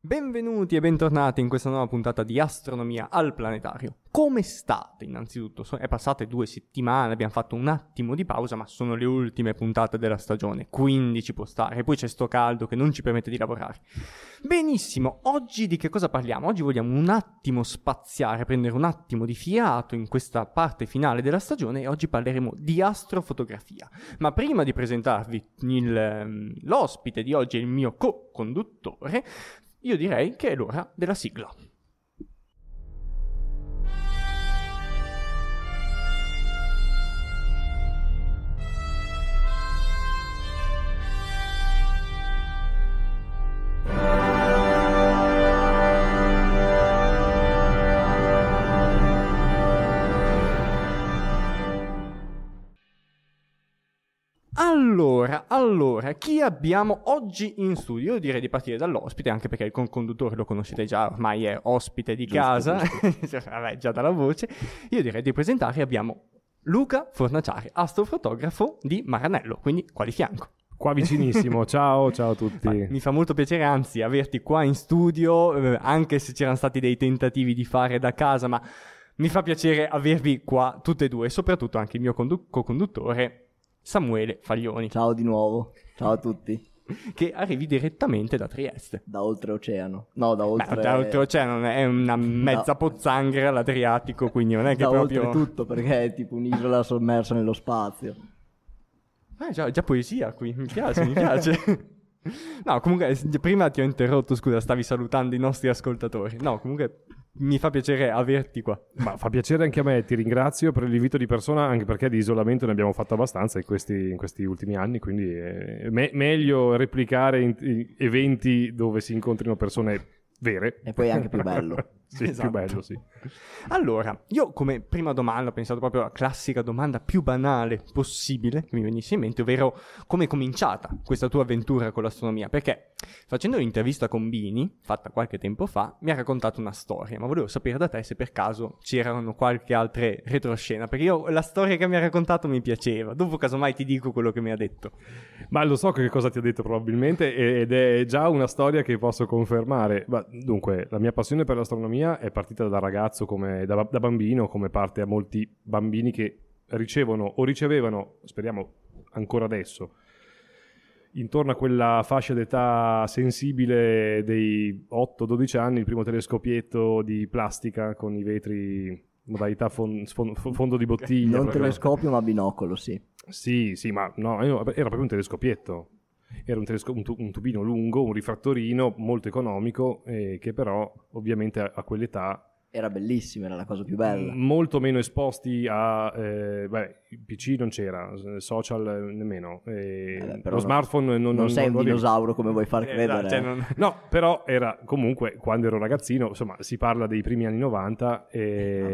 Benvenuti e bentornati in questa nuova puntata di Astronomia al Planetario. Come state innanzitutto? Sono passate due settimane, abbiamo fatto un attimo di pausa, ma sono le ultime puntate della stagione, quindi ci può stare. poi c'è sto caldo che non ci permette di lavorare. Benissimo, oggi di che cosa parliamo? Oggi vogliamo un attimo spaziare, prendere un attimo di fiato in questa parte finale della stagione e oggi parleremo di astrofotografia. Ma prima di presentarvi il, ehm, l'ospite di oggi, il mio co-conduttore, io direi che è l'ora della sigla. Allora, chi abbiamo oggi in studio? Io direi di partire dall'ospite, anche perché il conduttore lo conoscete già, ormai è ospite di giusto, casa, giusto. Vabbè, già dalla voce. Io direi di presentare, abbiamo Luca Fornaciari, astrofotografo di Maranello, quindi qua di fianco. Qua vicinissimo, ciao, ciao a tutti. Ma mi fa molto piacere, anzi, averti qua in studio, eh, anche se c'erano stati dei tentativi di fare da casa, ma mi fa piacere avervi qua tutte e due, soprattutto anche il mio condu- co-conduttore Samuele Faglioni. Ciao di nuovo, ciao a tutti. che arrivi direttamente da Trieste. Da oltreoceano. No, da oltre... Beh, da oltreoceano è una mezza da... pozzanghera l'Adriatico, quindi non è che da proprio... oltretutto, perché è tipo un'isola sommersa nello spazio. Eh, già, già poesia qui, mi piace, mi piace. No, comunque, prima ti ho interrotto, scusa, stavi salutando i nostri ascoltatori. No, comunque, mi fa piacere averti qua. Ma fa piacere anche a me, ti ringrazio per l'invito di persona, anche perché di isolamento ne abbiamo fatto abbastanza in questi, in questi ultimi anni, quindi è eh, me- meglio replicare in, in eventi dove si incontrino persone vere. E poi è anche più bello. Sì, esatto. più bello, sì. Allora, io come prima domanda ho pensato proprio alla classica domanda più banale possibile che mi venisse in mente, ovvero come è cominciata questa tua avventura con l'astronomia? Perché facendo un'intervista con Bini, fatta qualche tempo fa, mi ha raccontato una storia, ma volevo sapere da te se per caso c'erano qualche altra retroscena, perché io la storia che mi ha raccontato mi piaceva, dopo casomai ti dico quello che mi ha detto. Ma lo so che cosa ti ha detto probabilmente ed è già una storia che posso confermare. Ma, dunque, la mia passione per l'astronomia mia è partita da ragazzo, come, da, da bambino, come parte a molti bambini che ricevono o ricevevano, speriamo ancora adesso, intorno a quella fascia d'età sensibile dei 8-12 anni, il primo telescopietto di plastica con i vetri modalità fon- sfon- fondo di bottiglia. Non proprio. telescopio ma binocolo, sì. Sì, sì, ma no, era proprio un telescopietto. Era un, telesco- un, tu- un tubino lungo, un rifrattorino molto economico, eh, che però ovviamente a, a quell'età era bellissimo, era la cosa più bella. Mm, molto meno esposti a... Eh, beh, PC non c'era, social eh, nemmeno. Eh, eh beh, lo smartphone non... Non, sei non un dinosauro come vuoi far eh, credere. Cioè, eh, cioè non... No, però era comunque, quando ero ragazzino, insomma, si parla dei primi anni 90 e,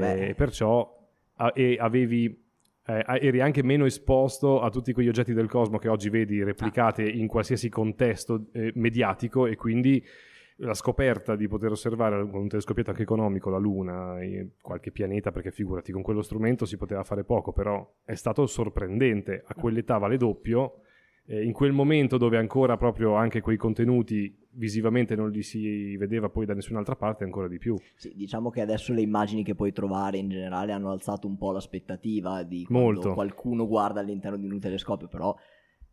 eh, e perciò a, e avevi eh, eri anche meno esposto a tutti quegli oggetti del cosmo che oggi vedi replicate ah. in qualsiasi contesto eh, mediatico e quindi la scoperta di poter osservare con un telescopio anche economico la Luna e qualche pianeta, perché figurati, con quello strumento si poteva fare poco, però è stato sorprendente, a ah. quell'età vale doppio eh, in quel momento dove ancora proprio anche quei contenuti visivamente non li si vedeva poi da nessun'altra parte ancora di più. Sì, diciamo che adesso le immagini che puoi trovare in generale hanno alzato un po' l'aspettativa di Molto. qualcuno guarda all'interno di un telescopio, però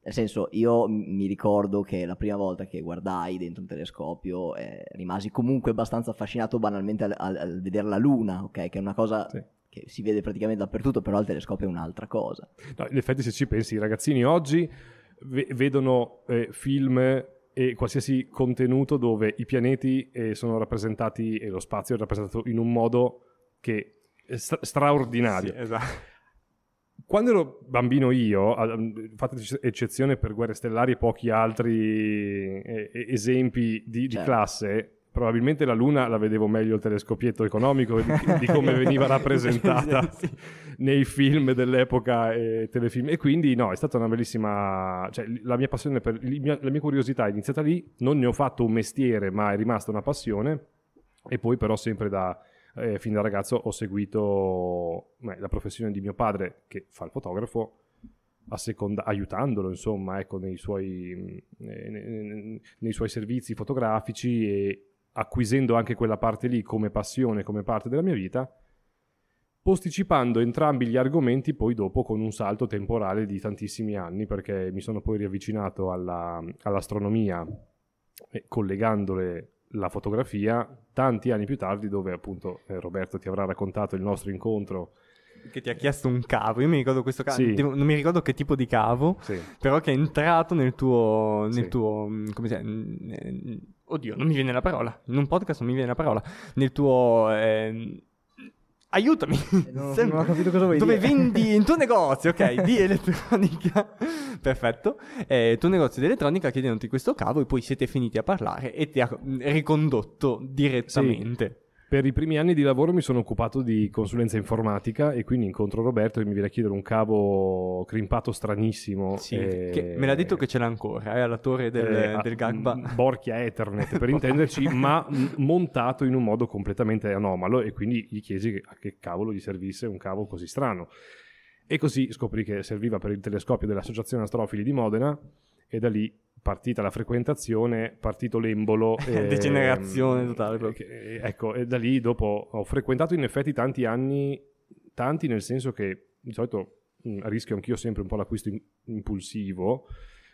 nel senso, io mi ricordo che la prima volta che guardai dentro un telescopio eh, rimasi comunque abbastanza affascinato banalmente al, al, al vedere la Luna, ok? Che è una cosa sì che si vede praticamente dappertutto, però il telescopio è un'altra cosa. No, in effetti, se ci pensi, i ragazzini oggi ve- vedono eh, film e qualsiasi contenuto dove i pianeti eh, sono rappresentati e lo spazio è rappresentato in un modo che è stra- straordinario. Sì, esatto. Quando ero bambino io, fate eccezione per Guerre Stellari e pochi altri eh, esempi di, certo. di classe, probabilmente la Luna la vedevo meglio il telescopietto economico di, di come veniva rappresentata sì, sì. nei film dell'epoca e telefilm. E quindi no, è stata una bellissima... Cioè, la mia passione per... La mia curiosità è iniziata lì, non ne ho fatto un mestiere, ma è rimasta una passione. E poi però sempre da... Eh, fin da ragazzo ho seguito beh, la professione di mio padre che fa il fotografo Seconda, aiutandolo insomma ecco, nei, suoi, nei, mm, nei, nei, suoi, servizi fotografici e acquisendo anche quella parte lì come passione, come parte della mia vita, posticipando entrambi gli argomenti poi dopo con un salto temporale di tantissimi anni, perché mi sono poi riavvicinato alla, all'astronomia collegandole la fotografia tanti anni più tardi dove appunto eh, Roberto ti avrà raccontato il nostro incontro che ti ha chiesto un cavo. Io mi ricordo questo cavo, sì. non mi ricordo che tipo di cavo, sì. però che è entrato nel tuo, nel sì. tuo mm, come si Oddio, non mi viene la parola. In un podcast non mi viene la parola. Nel tuo... Ehm, eh, aiutami. Non, non, ho capito cosa vuoi Dove dire. vendi in tuo negozio, ok, di elettronica. Perfetto. Eh, tuo negozio di elettronica chiedendoti questo cavo e poi siete finiti a parlare e ti ha ricondotto direttamente. Sì. Per i primi anni di lavoro mi sono occupato di consulenza informatica e quindi incontro Roberto e mi viene a chiedere un cavo crimpato stranissimo. Sì, e... me l'ha detto che ce l'ha ancora, è eh, alla torre del, eh, ah, del Gagba. Mm, borchia Ethernet per intenderci, ma mm, montato in un modo completamente anomalo e quindi gli chiesi a che cavolo gli servisse un cavo così strano. E così scoprì che serviva per il telescopio dell'Associazione Astrofili di Modena e da lì partita la frequentazione, partito l'embolo. e, ehm, Degenerazione totale. Eh, proprio. Eh, ecco, e da lì dopo ho frequentato in effetti tanti anni, tanti nel senso che di solito mh, mm, rischio anch'io sempre un po' l'acquisto in, impulsivo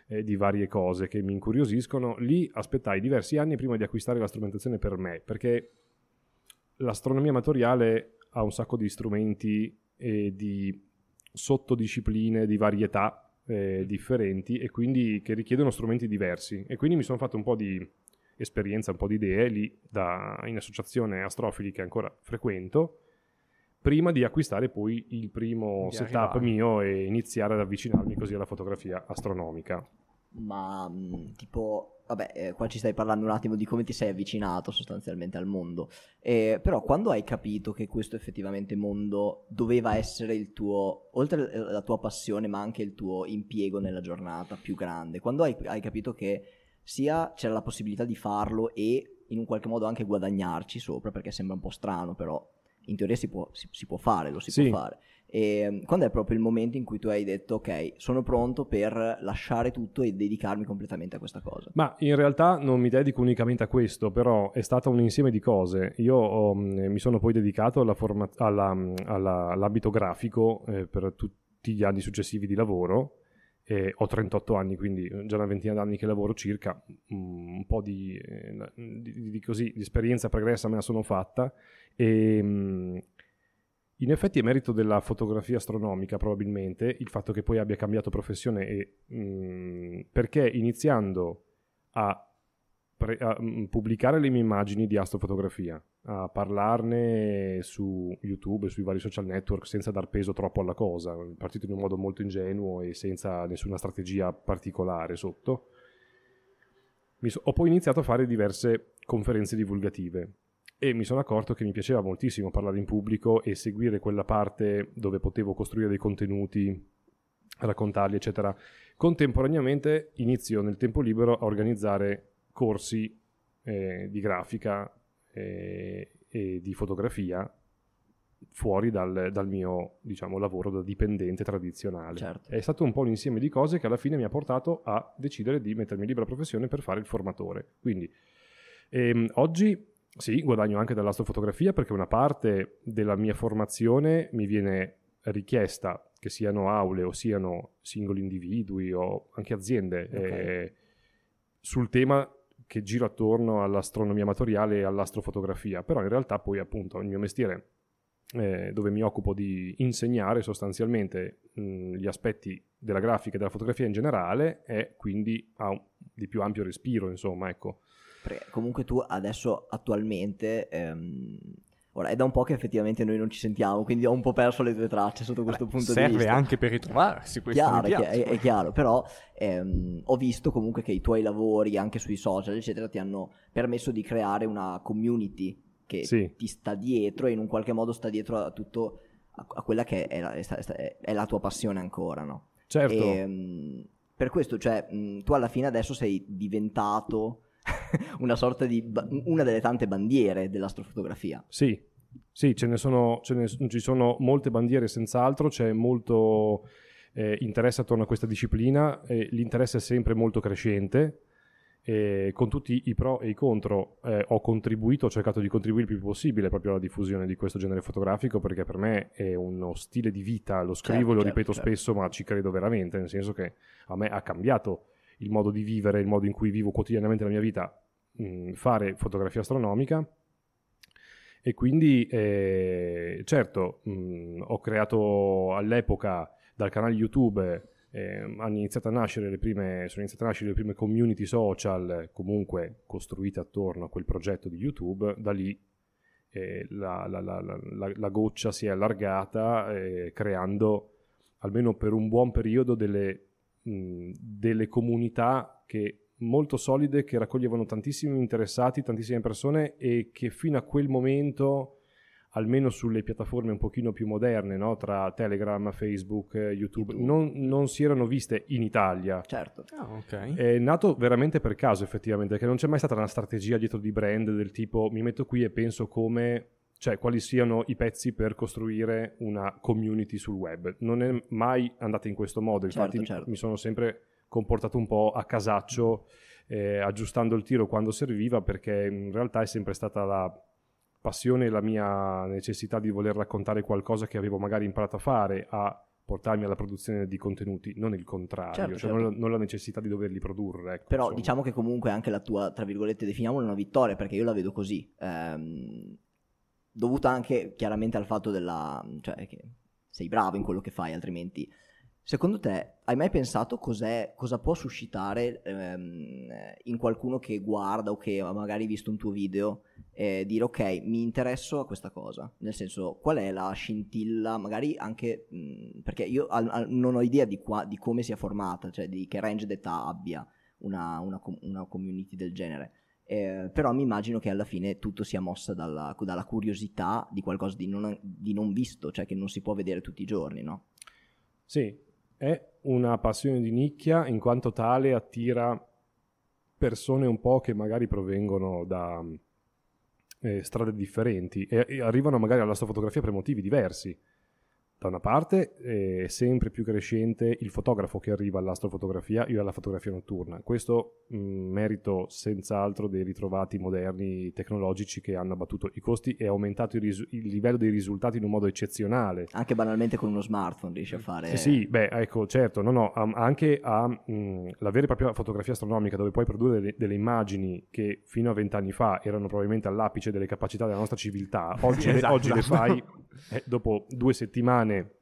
eh, di varie cose che mi incuriosiscono. Lì aspettai diversi anni prima di acquistare la strumentazione per me, perché l'astronomia amatoriale ha un sacco di strumenti e di sottodiscipline, di varietà eh, differenti e quindi che richiedono strumenti diversi. E quindi mi sono fatto un po' di esperienza, un po' di idee lì da, in associazione astrofili che ancora frequento prima di acquistare poi il primo di setup arrivare. mio e iniziare ad avvicinarmi così alla fotografia astronomica. Ma tipo vabbè, eh, qua ci stai parlando un attimo di come ti sei avvicinato sostanzialmente al mondo, eh, però quando hai capito che questo effettivamente mondo doveva essere il tuo, oltre alla tua passione, ma anche il tuo impiego nella giornata più grande, quando hai, hai capito che sia c'era la possibilità di farlo e in un qualche modo anche guadagnarci sopra, perché sembra un po' strano, però in teoria si può, si, si può fare, lo si sì. può fare. E ehm, quando è proprio il momento in cui tu hai detto ok, sono pronto per lasciare tutto e dedicarmi completamente a questa cosa? Ma in realtà non mi dedico unicamente a questo, però è stato un insieme di cose. Io ho, mm, mi sono poi dedicato alla forma, alla, mm, alla, all'abito grafico eh, per tutti gli anni successivi di lavoro. Eh, ho 38 anni, quindi eh, già una ventina d'anni che lavoro circa, mm, un po' di, eh, di, di, così, di esperienza pregressa me la sono fatta e, in effetti è merito della fotografia astronomica probabilmente il fatto che poi abbia cambiato professione e, mh, mm, perché iniziando a, pre- a mm, pubblicare le mie immagini di astrofotografia, a parlarne su YouTube, sui vari social network senza dar peso troppo alla cosa, partito in un modo molto ingenuo e senza nessuna strategia particolare sotto, so- ho poi iniziato a fare diverse conferenze divulgative e mi sono accorto che mi piaceva moltissimo parlare in pubblico e seguire quella parte dove potevo costruire dei contenuti, raccontarli, eccetera. Contemporaneamente inizio nel tempo libero a organizzare corsi eh, di grafica eh, e di fotografia fuori dal, dal mio diciamo, lavoro da dipendente tradizionale. Certo. È stato un po' un insieme di cose che alla fine mi ha portato a decidere di mettermi in libera professione per fare il formatore. Quindi ehm, oggi sì, guadagno anche dall'astrofotografia perché una parte della mia formazione mi viene richiesta, che siano aule o siano singoli individui o anche aziende, okay. eh, sul tema che gira attorno all'astronomia amatoriale e all'astrofotografia, però in realtà poi appunto il mio mestiere eh, dove mi occupo di insegnare sostanzialmente mh, gli aspetti della grafica e della fotografia in generale e quindi ha un, di più ampio respiro, insomma, ecco. Perché comunque tu adesso attualmente... Ehm, ora è da un po' che effettivamente noi non ci sentiamo, quindi ho un po' perso le tue tracce sotto questo Beh, punto di vista. Serve anche per ritrovarsi questo chiaro, è, è, chiaro, però ehm, ho visto comunque che i tuoi lavori anche sui social, eccetera, ti hanno permesso di creare una community che sì. ti sta dietro e in un qualche modo sta dietro a tutto a, a quella che è la, è la, tua passione ancora, no? Certo. E, ehm, mh, per questo, cioè, mh, tu alla fine adesso sei diventato una sorta di ba- una delle tante bandiere dell'astrofotografia. Sì, sì ce, ne sono, ce ne, ci sono molte bandiere senz'altro, c'è molto eh, interesse attorno a questa disciplina, eh, l'interesse è sempre molto crescente. Eh, con tutti i pro e i contro eh, ho contribuito, ho cercato di contribuire il più possibile proprio alla diffusione di questo genere fotografico perché per me è uno stile di vita, lo scrivo, certo, lo ripeto certo, certo, spesso ma ci credo veramente, nel senso che a me ha cambiato il modo di vivere, il modo in cui vivo quotidianamente la mia vita, mh, mm, fare fotografia astronomica. E quindi, eh, certo, mh, mm, ho creato all'epoca dal canale YouTube, eh, hanno iniziato a nascere le prime, sono iniziate a nascere le prime community social, comunque costruite attorno a quel progetto di YouTube, da lì eh, la, la, la, la, goccia si è allargata eh, creando almeno per un buon periodo delle delle comunità che molto solide che raccoglievano tantissimi interessati, tantissime persone e che fino a quel momento, almeno sulle piattaforme un pochino più moderne, no? tra Telegram, Facebook, YouTube, YouTube. Non, non, si erano viste in Italia. Certo. Ah, okay. È nato veramente per caso effettivamente, perché non c'è mai stata una strategia dietro di brand del tipo mi metto qui e penso come cioè quali siano i pezzi per costruire una community sul web. Non è mai andata in questo modo, infatti certo, certo. mi sono sempre comportato un po' a casaccio, eh, aggiustando il tiro quando serviva, perché in realtà è sempre stata la passione e la mia necessità di voler raccontare qualcosa che avevo magari imparato a fare, a portarmi alla produzione di contenuti, non il contrario, certo, cioè certo. Non, non, la necessità di doverli produrre. Ecco, Però insomma. diciamo che comunque anche la tua, tra virgolette, definiamola una vittoria, perché io la vedo così. Ehm, dovuta anche chiaramente al fatto della, cioè che sei bravo in quello che fai, altrimenti... Secondo te hai mai pensato cosa può suscitare ehm, in qualcuno che guarda o che ha magari visto un tuo video eh, dire ok mi interesso a questa cosa? Nel senso qual è la scintilla magari anche mh, mhmm, perché io al, al, non ho idea di, qua, di, come sia formata, cioè di che range d'età abbia una, una, una community del genere eh, però mi immagino che alla fine tutto sia mossa dalla, dalla curiosità di qualcosa di non, di non, visto, cioè che non si può vedere tutti i giorni, no? Sì, è una passione di nicchia, in quanto tale attira persone un po' che magari provengono da eh, strade differenti e, e arrivano magari alla sua fotografia per motivi diversi da una parte eh, è sempre più crescente il fotografo che arriva all'astrofotografia e alla fotografia notturna. Questo mh, mm, merito senz'altro dei ritrovati moderni tecnologici che hanno abbattuto i costi e aumentato il, risu- il, livello dei risultati in un modo eccezionale. Anche banalmente con uno smartphone riesce a fare. Sì, sì, beh, ecco, certo, no, no, anche a, mh, mm, la vera e propria fotografia astronomica dove puoi produrre delle, delle immagini che fino a vent'anni fa erano probabilmente all'apice delle capacità della nostra civiltà, oggi, esatto, le, oggi esatto. le fai eh, dopo due settimane settimane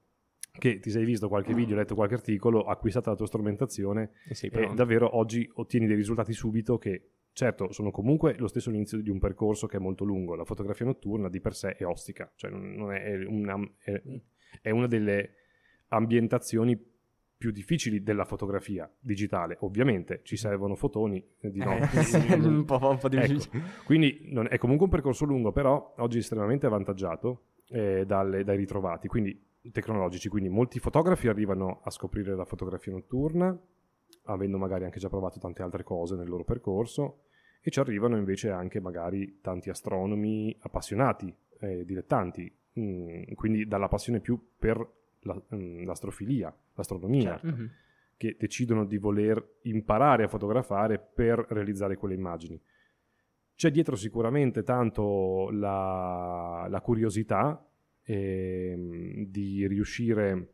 che ti sei visto qualche video, letto qualche articolo, acquistato la tua strumentazione eh e, e davvero oggi ottieni dei risultati subito che certo sono comunque lo stesso inizio di un percorso che è molto lungo, la fotografia notturna di per sé è ostica, cioè è, una, è, è una delle ambientazioni più difficili della fotografia digitale. Ovviamente ci servono fotoni eh, di notte. Eh, un, po', un po' ecco, difficile. Ecco, quindi non, è comunque un percorso lungo, però oggi estremamente avvantaggiato eh, dalle, dai ritrovati. Quindi tecnologici, quindi molti fotografi arrivano a scoprire la fotografia notturna, avendo magari anche già provato tante altre cose nel loro percorso, e ci arrivano invece anche magari tanti astronomi appassionati, eh, dilettanti, mm, quindi dalla passione più per la, mm, l'astrofilia, l'astronomia, certo. Mhm. che decidono di voler imparare a fotografare per realizzare quelle immagini. C'è dietro sicuramente tanto la, la curiosità e ehm, di riuscire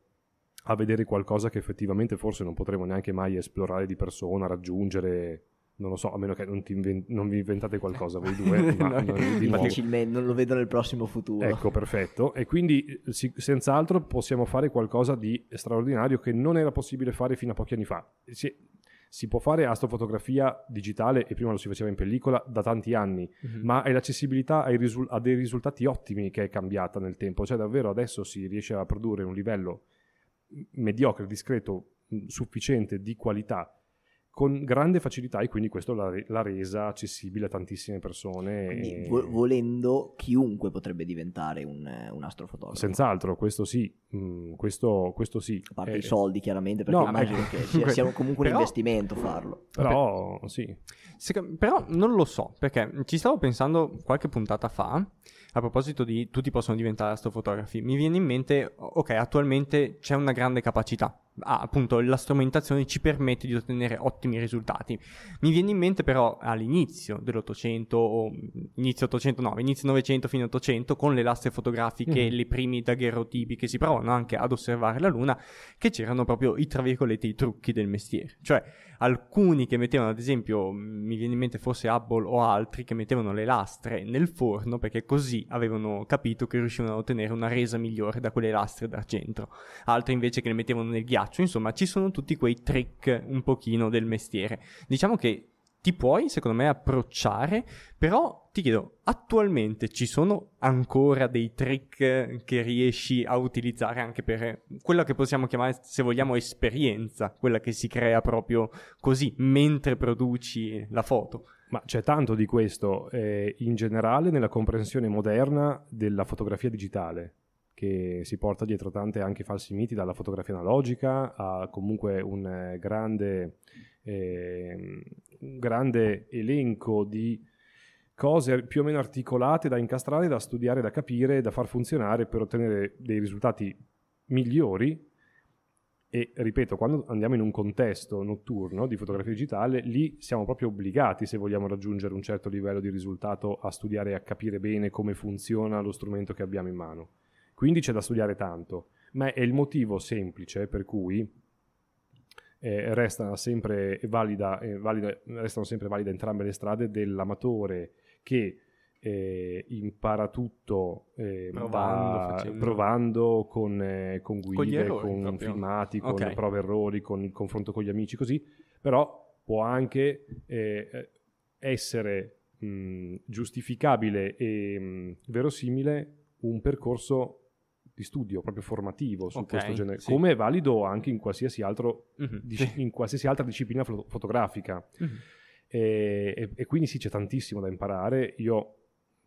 a vedere qualcosa che effettivamente forse non potremo neanche mai esplorare di persona, raggiungere, non lo so, a meno che non, invent- non vi inventate qualcosa voi due, ma no, difficilmente, non lo vedo nel prossimo futuro. Ecco, perfetto. E quindi eh, si- senz'altro possiamo fare qualcosa di straordinario che non era possibile fare fino a pochi anni fa. Si- si può fare astrofotografia digitale e prima lo si faceva in pellicola da tanti anni, mm-hmm. ma è l'accessibilità risu- a dei risultati ottimi che è cambiata nel tempo, cioè davvero adesso si riesce a produrre un livello mediocre, discreto, sufficiente di qualità con grande facilità e quindi questo l'ha, l'ha resa accessibile a tantissime persone. Quindi, e... volendo, chiunque potrebbe diventare un, un astrofotografo. Senz'altro, questo sì, mm, questo, questo, sì. A parte eh, i soldi chiaramente, perché no, immagino ma... Ecco. che sia, comunque però, un investimento farlo. Però, sì. Se, però non lo so, perché ci stavo pensando qualche puntata fa, a proposito di tutti possono diventare astrofotografi, mi viene in mente, ok, attualmente c'è una grande capacità Ah, appunto la strumentazione ci permette di ottenere ottimi risultati. Mi viene in mente però all'inizio dell'Ottocento, o mm, inizio 800, no, inizio 900 fino all'Ottocento, con le lastre fotografiche, mm. le primi daguerrotipi che si provano anche ad osservare la Luna, che c'erano proprio i, tra virgolette, i trucchi del mestiere. Cioè, alcuni che mettevano, ad esempio, mm, mi viene in mente forse Hubble o altri, che mettevano le lastre nel forno perché così avevano capito che riuscivano ad ottenere una resa migliore da quelle lastre d'argento. Altri invece che le mettevano nel ghiaccio ghiaccio, insomma ci sono tutti quei trick un pochino del mestiere. Diciamo che ti puoi, secondo me, approcciare, però ti chiedo, attualmente ci sono ancora dei trick che riesci a utilizzare anche per quella che possiamo chiamare, se vogliamo, esperienza, quella che si crea proprio così, mentre produci la foto? Ma c'è tanto di questo eh, in generale nella comprensione moderna della fotografia digitale che si porta dietro tante anche falsi miti, dalla fotografia analogica a comunque un eh, grande, eh, un grande elenco di cose più o meno articolate da incastrare, da studiare, da capire, da far funzionare per ottenere dei risultati migliori. E ripeto, quando andiamo in un contesto notturno di fotografia digitale, lì siamo proprio obbligati, se vogliamo raggiungere un certo livello di risultato, a studiare e a capire bene come funziona lo strumento che abbiamo in mano. Quindi c'è da studiare tanto, ma è il motivo semplice per cui eh, resta sempre valida, eh, valida, restano sempre valide entrambe le strade dell'amatore che eh, impara tutto eh, provando, da, provando con, eh, con, guide, con, con filmati, con okay. prove errori, con il confronto con gli amici, così, però può anche eh, essere mh, giustificabile e mh, verosimile un percorso di studio proprio formativo su okay, questo genere, sì. come è valido anche in qualsiasi, altro, mm-hmm. in qualsiasi altra disciplina fo- fotografica. Mm-hmm. E, e, e, quindi sì, c'è tantissimo da imparare. Io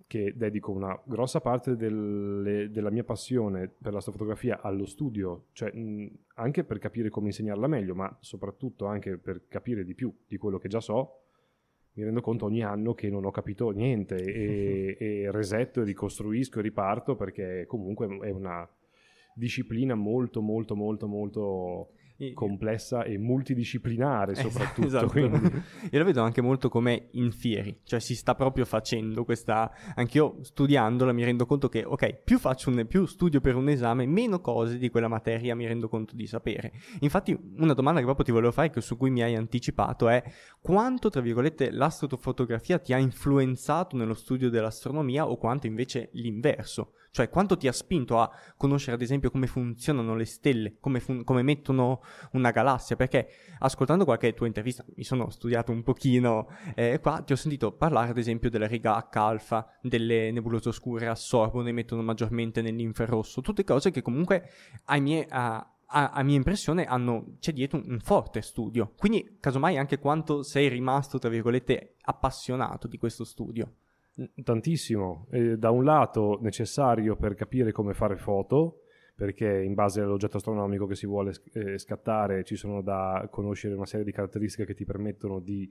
che dedico una grossa parte del, della mia passione per la sua fotografia allo studio, cioè mh, anche per capire come insegnarla meglio, ma soprattutto anche per capire di più di quello che già so, mi rendo conto ogni anno che non ho capito niente e, e resetto, ricostruisco e riparto perché comunque è una disciplina molto molto molto molto complessa e multidisciplinare eh, soprattutto. Esatto. Io la vedo anche molto come in fieri, cioè si sta proprio facendo questa... Anche io studiandola mi rendo conto che, ok, più, un, più studio per un esame, meno cose di quella materia mi rendo conto di sapere. Infatti una domanda che proprio ti volevo fare, che su cui mi hai anticipato, è quanto, tra virgolette, l'astrofotografia ti ha influenzato nello studio dell'astronomia o quanto invece l'inverso? Cioè, quanto ti ha spinto a conoscere, ad esempio, come funzionano le stelle, come, fun- come mettono una galassia? Perché ascoltando qualche tua intervista, mi sono studiato un pochino eh, qua, ti ho sentito parlare, ad esempio, della riga H-alfa, delle nebulose oscure assorbono e mettono maggiormente nell'infrarosso, tutte cose che comunque ai miei... A, a, a, mia impressione hanno, c'è dietro un, un, forte studio. Quindi, casomai, anche quanto sei rimasto, tra virgolette, appassionato di questo studio. Tantissimo. Eh, da un lato necessario per capire come fare foto, perché in base all'oggetto astronomico che si vuole eh, scattare ci sono da conoscere una serie di caratteristiche che ti permettono di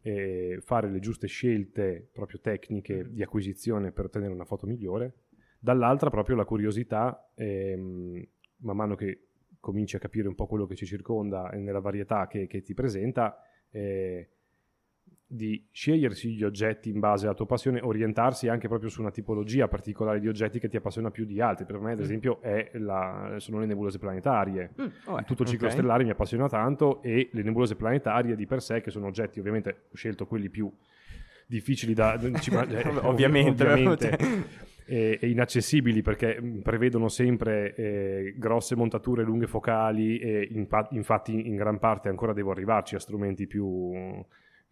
eh, fare le giuste scelte proprio tecniche mm-hmm. di acquisizione per ottenere una foto migliore. Dall'altra proprio la curiosità, ehm, man mano che cominci a capire un po' quello che ci circonda e nella varietà che, che ti presenta, eh, di scegliersi gli oggetti in base alla tua passione, orientarsi anche proprio su una tipologia particolare di oggetti che ti appassiona più di altri. Per me, ad mm. esempio, la, sono le nebulose planetarie. Mm, oh, eh, Tutto il ciclo okay. stellare mi appassiona tanto e le nebulose planetarie di per sé, che sono oggetti, ovviamente ho scelto quelli più difficili da... Ci, eh, ovviamente. ovviamente. Cioè. e, inaccessibili perché mm, prevedono sempre eh, grosse montature lunghe focali e in infatti in gran parte ancora devo arrivarci a strumenti più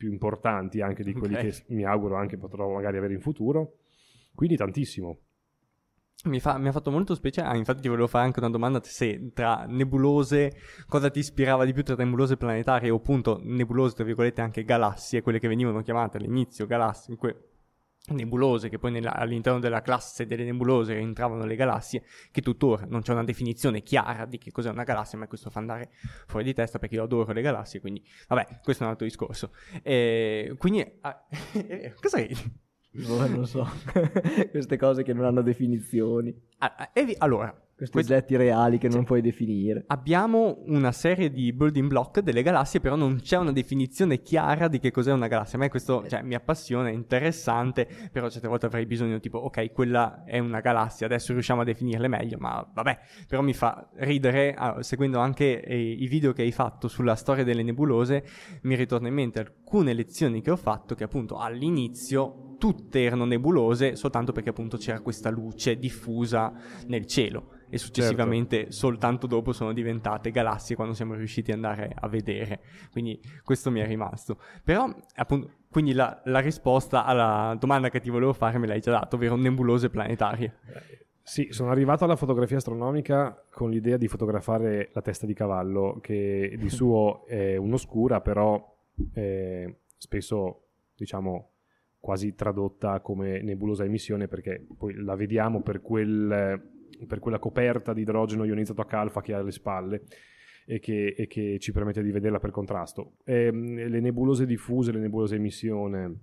più importanti anche di quelli okay. che mi auguro anche potrò magari avere in futuro. Quindi tantissimo. Mi, fa, mi, ha fatto molto specie, ah, infatti ti volevo fare anche una domanda se tra nebulose, cosa ti ispirava di più tra nebulose planetarie o appunto nebulose, tra virgolette, anche galassie, quelle che venivano chiamate all'inizio galassie, que- nebulose, che poi nella, all'interno della classe delle nebulose entravano le galassie, che tuttora non c'è una definizione chiara di che cos'è una galassia, ma questo fa andare fuori di testa perché io adoro le galassie, quindi vabbè, questo è un altro discorso. E, eh, quindi, ah, cosa ridi? Non lo so, queste cose che non hanno definizioni. Ah, ah, allora, questi oggetti reali che cioè, non puoi definire. Abbiamo una serie di building block delle galassie, però non c'è una definizione chiara di che cos'è una galassia. A me questo cioè, mi appassiona, è interessante, però certe volte avrei bisogno tipo, ok, quella è una galassia, adesso riusciamo a definirle meglio, ma vabbè, però mi fa ridere, ah, seguendo anche eh, i video che hai fatto sulla storia delle nebulose, mi ritorna in mente alcune lezioni che ho fatto che appunto all'inizio tutte erano nebulose soltanto perché appunto c'era questa luce diffusa nel cielo e successivamente certo. soltanto dopo sono diventate galassie quando siamo riusciti ad andare a vedere. Quindi questo mi è rimasto. Però appunto quindi la, la risposta alla domanda che ti volevo fare me l'hai già dato, ovvero nebulose planetarie. Eh, sì, sono arrivato alla fotografia astronomica con l'idea di fotografare la testa di cavallo, che di suo è un'oscura, però eh, spesso diciamo quasi tradotta come nebulosa emissione perché poi la vediamo per, quel, per quella coperta di idrogeno ionizzato a calfa che ha alle spalle. E che, e che, ci permette di vederla per contrasto. E, ehm, le nebulose diffuse, le nebulose emissione,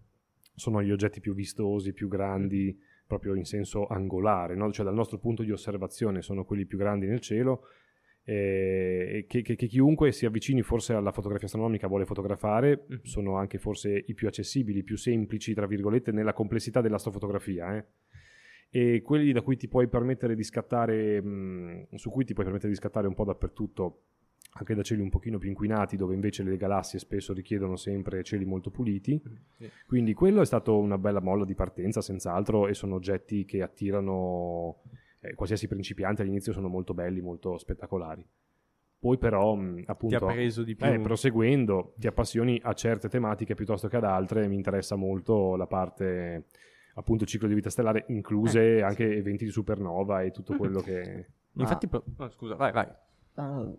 sono gli oggetti più vistosi, più grandi, proprio in senso angolare, no? cioè dal nostro punto di osservazione sono quelli più grandi nel cielo, eh, che, che, che, chiunque si avvicini forse alla fotografia astronomica vuole fotografare, mm. sono anche forse i più accessibili, i più semplici, tra virgolette, nella complessità dell'astrofotografia. Eh. E quelli da cui ti puoi permettere di scattare, mh, mm, su cui ti puoi permettere di scattare un po' dappertutto, anche da cieli un pochino più inquinati, dove invece le galassie spesso richiedono sempre cieli molto puliti. Mm, sì. Quindi quello è stato una bella molla di partenza, senz'altro, e sono oggetti che attirano eh, qualsiasi principiante all'inizio sono molto belli, molto spettacolari. Poi però, mh, appunto, ti ha preso di eh, più. Eh, proseguendo, ti appassioni a certe tematiche piuttosto che ad altre, mi interessa molto la parte appunto ciclo di vita stellare, incluse eh, anche sì. eventi di supernova e tutto quello che... Infatti, ah. pro... Ah, scusa, vai, vai. Ah.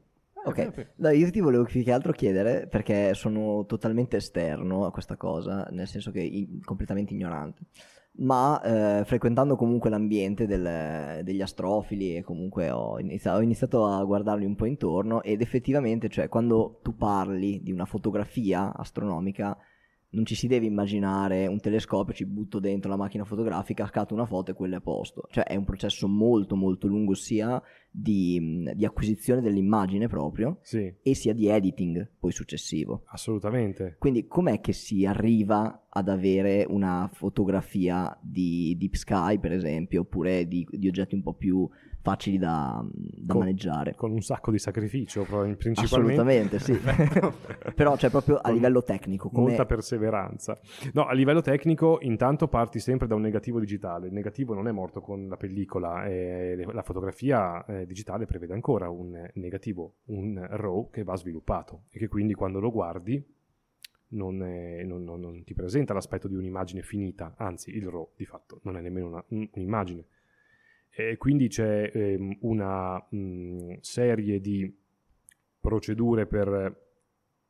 Eh, ok, no, io ti volevo più che altro chiedere perché sono totalmente esterno a questa cosa, nel senso che in, completamente ignorante ma eh, frequentando comunque l'ambiente del, degli astrofili e comunque ho iniziato, ho iniziato, a guardarli un po' intorno ed effettivamente, cioè, quando tu parli di una fotografia astronomica, non ci si deve immaginare un telescopio, ci butto dentro la macchina fotografica, scatto una foto e quella è a posto. Cioè è un processo molto molto lungo sia di, di acquisizione dell'immagine proprio sì. e sia di editing poi successivo. Assolutamente. Quindi com'è che si arriva ad avere una fotografia di Deep Sky per esempio oppure di, di oggetti un po' più facili da, da con, maneggiare. Con un sacco di sacrificio, principalmente. Assolutamente, sì. Però cioè proprio a livello tecnico. Come... Molta perseveranza. No, a livello tecnico intanto parti sempre da un negativo digitale. Il negativo non è morto con la pellicola, eh, la fotografia eh, eh, digitale prevede ancora un eh, negativo, un eh, row che va sviluppato e che quindi quando lo guardi non, è, non, non, non ti presenta l'aspetto di un'immagine finita, anzi il row di fatto non è nemmeno una, un'immagine. E quindi c'è ehm, una mh, mm, serie di procedure per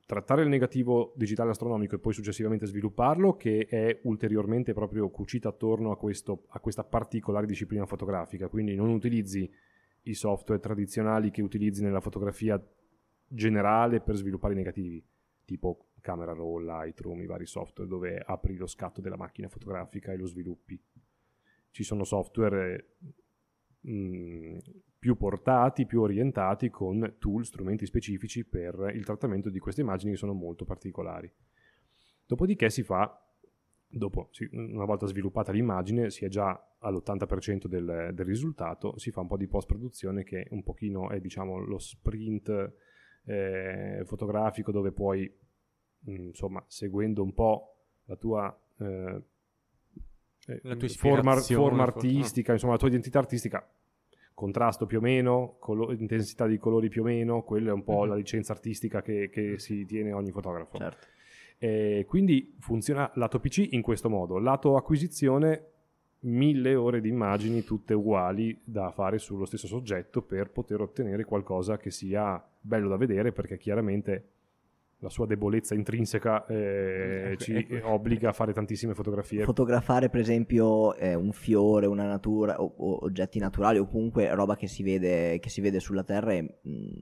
trattare il negativo digitale astronomico e poi successivamente svilupparlo, che è ulteriormente proprio cucita attorno a, questo, a, questa particolare disciplina fotografica. Quindi non utilizzi i software tradizionali che utilizzi nella fotografia generale per sviluppare i negativi, tipo Camera Roll, Lightroom, i vari software dove apri lo scatto della macchina fotografica e lo sviluppi. Ci sono software mh, mm, più portati, più orientati con tool, strumenti specifici per il trattamento di queste immagini che sono molto particolari. Dopodiché si fa dopo, una volta sviluppata l'immagine, si è già all'80% del, del risultato, si fa un po' di post-produzione che un pochino è diciamo, lo sprint eh, fotografico dove puoi, mm, insomma, seguendo un po' la tua... Eh, la tua forma, forma artistica, no. Ah. insomma la tua identità artistica contrasto più o meno, colo- intensità di colori più o meno, quella è un po' mm-hmm. la licenza artistica che, che, si tiene ogni fotografo. Certo. E eh, quindi funziona lato PC in questo modo, lato acquisizione mille ore di immagini tutte uguali da fare sullo stesso soggetto per poter ottenere qualcosa che sia bello da vedere perché chiaramente la sua debolezza intrinseca eh, esatto. ci obbliga a fare tantissime fotografie. Fotografare per esempio eh, un fiore, una natura, o, o, oggetti naturali o comunque roba che si vede, che si vede sulla Terra è mm,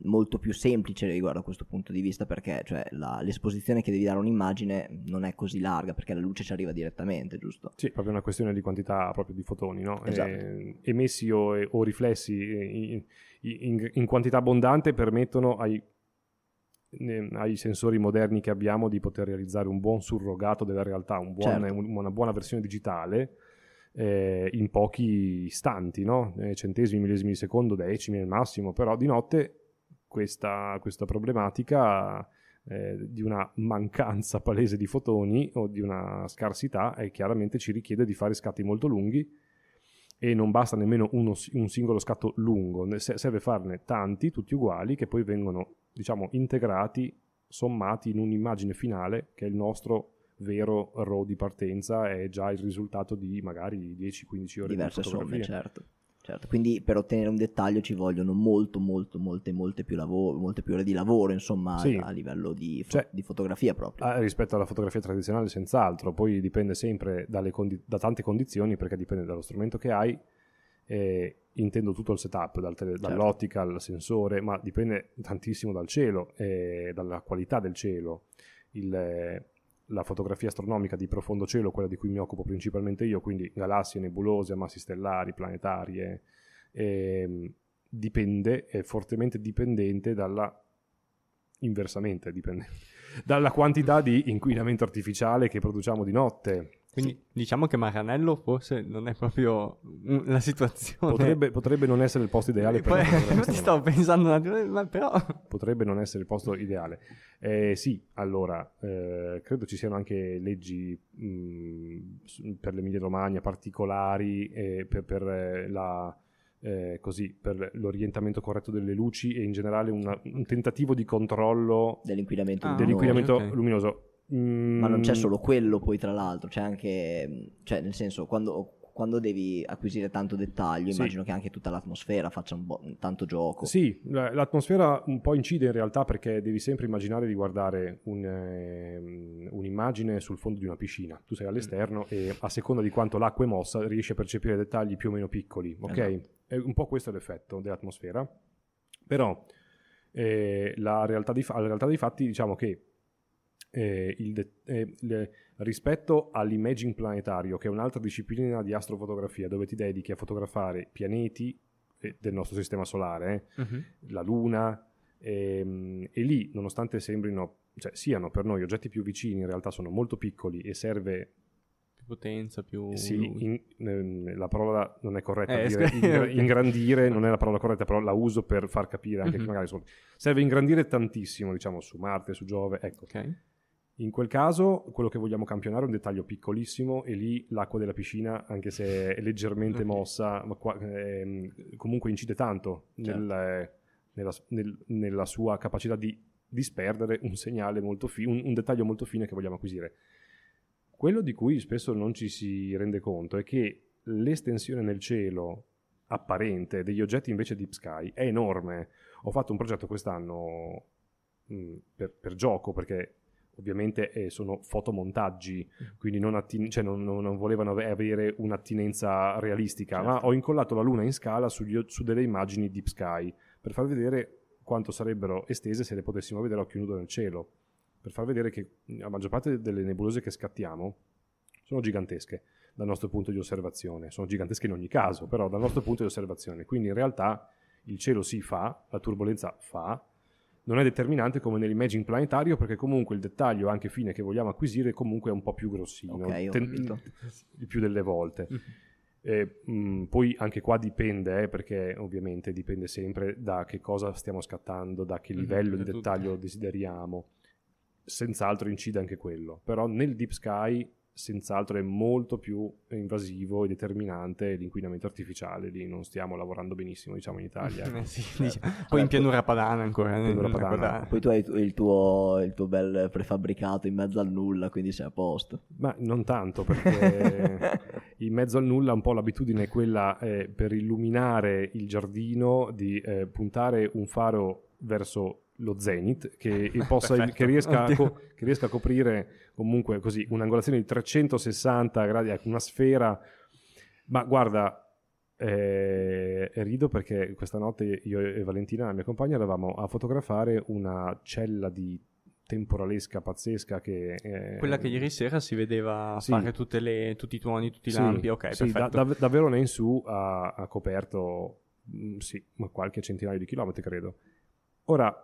molto più semplice riguardo a questo punto di vista perché cioè, la, l'esposizione che devi dare a un'immagine non è così larga perché la luce ci arriva direttamente, giusto? Sì, è proprio una questione di quantità proprio di fotoni, no? Esatto. Eh, emessi o, eh, o riflessi eh, in, in, in quantità abbondante permettono ai ai sensori moderni che abbiamo di poter realizzare un buon surrogato della realtà, un buon, certo. una buona versione digitale eh, in pochi istanti, no? Eh, centesimi, millesimi di secondo, decimi al massimo, però di notte questa, questa problematica eh, di una mancanza palese di fotoni o di una scarsità eh, chiaramente ci richiede di fare scatti molto lunghi e non basta nemmeno uno, un singolo scatto lungo, serve farne tanti, tutti uguali, che poi vengono diciamo, integrati, sommati in un'immagine finale che è il nostro vero RAW di partenza è già il risultato di magari 10-15 ore diverse di somme, certo. certo. Quindi per ottenere un dettaglio ci vogliono molto, molto, molte, molte più, lavoro, molte più ore di lavoro, insomma, sì. a livello di, fo- cioè, di fotografia proprio. Ah, rispetto alla fotografia tradizionale, senz'altro. Poi dipende sempre condi- da tante condizioni, perché dipende dallo strumento che hai. Eh, intendo tutto il setup, dal tele, certo. dall'ottica al sensore, ma dipende tantissimo dal cielo, eh, dalla qualità del cielo. Il, la fotografia astronomica di profondo cielo, quella di cui mi occupo principalmente io, quindi galassie, nebulose, ammassi stellari, planetarie, eh, dipende, è fortemente dipendente dalla inversamente dipende dalla quantità di inquinamento artificiale che produciamo di notte quindi sì. diciamo che Maranello forse non è proprio la situazione. Potrebbe, potrebbe non essere il posto ideale eh, per Poi, stavo pensando un attimo, ma però... Potrebbe non essere il posto ideale. Eh, sì, allora, eh, credo ci siano anche leggi mh, per l'Emilia Romagna particolari eh, per, per, eh, la, eh, così, per, l'orientamento corretto delle luci e in generale una, un tentativo di controllo dell'inquinamento, ah, dell'inquinamento okay. luminoso ma non c'è mm. solo quello, poi tra l'altro, c'è anche, cioè nel senso, quando, quando devi acquisire tanto dettaglio, sì. immagino che anche tutta l'atmosfera faccia un po' tanto gioco. Sì, l'atmosfera un po' incide in realtà perché devi sempre immaginare di guardare un, eh, un'immagine sul fondo di una piscina. Tu sei mm. all'esterno mm. e a seconda di quanto l'acqua è mossa riesci a percepire dettagli più o meno piccoli, ok? Esatto. È un po' questo è l'effetto dell'atmosfera. Però eh, la realtà di, fa- realtà dei fatti diciamo che eh, il, eh, le, rispetto all'imaging planetario, che è un'altra disciplina di astrofotografia, dove ti dedichi a fotografare pianeti eh, del nostro sistema solare, uh-huh. la Luna, e, ehm, e lì, nonostante sembrino, cioè, siano per noi oggetti più vicini, in realtà sono molto piccoli e serve potenza, più... Sì, in, ehm, la parola non è corretta, eh, dire, ingrandire non è la parola corretta, però la uso per far capire anche mm-hmm. che magari sono, serve ingrandire tantissimo, diciamo, su Marte, su Giove, ecco. Okay. In quel caso, quello che vogliamo campionare è un dettaglio piccolissimo e lì l'acqua della piscina, anche se è leggermente mossa, ma qua, eh, comunque incide tanto certo. nel, nella, nel, nella, sua capacità di disperdere un segnale molto fi- un, un dettaglio molto fine che vogliamo acquisire. Quello di cui spesso non ci si rende conto è che l'estensione nel cielo apparente degli oggetti invece Deep Sky è enorme. Ho fatto un progetto quest'anno mh, mm, per, per gioco perché ovviamente eh, sono fotomontaggi, mm. quindi non, attin- cioè non, non, non volevano avere un'attinenza realistica, certo. ma ho incollato la luna in scala sugli, su delle immagini deep sky per far vedere quanto sarebbero estese se le potessimo vedere a occhio nudo nel cielo, per far vedere che la maggior parte delle nebulose che scattiamo sono gigantesche dal nostro punto di osservazione, sono gigantesche in ogni caso, però dal nostro punto di osservazione, quindi in realtà il cielo si fa, la turbolenza fa, non è determinante come nell'imaging planetario perché comunque il dettaglio anche fine che vogliamo acquisire comunque è un po' più grossino okay, ten- il più delle volte mhm. e, mh, mm, poi anche qua dipende eh, perché ovviamente dipende sempre da che cosa stiamo scattando da che mhm, livello mm-hmm. di dettaglio desideriamo senz'altro incide anche quello però nel deep sky senz'altro è molto più invasivo e determinante l'inquinamento artificiale, lì non stiamo lavorando benissimo diciamo in Italia. sì, diciamo. Poi allora, in pianura padana ancora. Eh, pianura padana. Padana. Poi tu hai il tuo, il tuo, bel prefabbricato in mezzo al nulla, quindi sei a posto. Ma non tanto perché in mezzo al nulla un po' l'abitudine è quella eh, per illuminare il giardino di eh, puntare un faro verso lo Zenith che, possa, che, riesca co- che, riesca a coprire comunque così un'angolazione di 360 gradi, ecco, una sfera. Ma guarda, eh, rido perché questa notte io e Valentina, la mia compagna, eravamo a fotografare una cella di temporalesca pazzesca che eh, quella che ieri sera si vedeva sì. fare le, tutti i tuoni tutti i sì, lampi ok sì, da, da, da, Verona in su ha, ha coperto mm, sì qualche centinaio di chilometri credo ora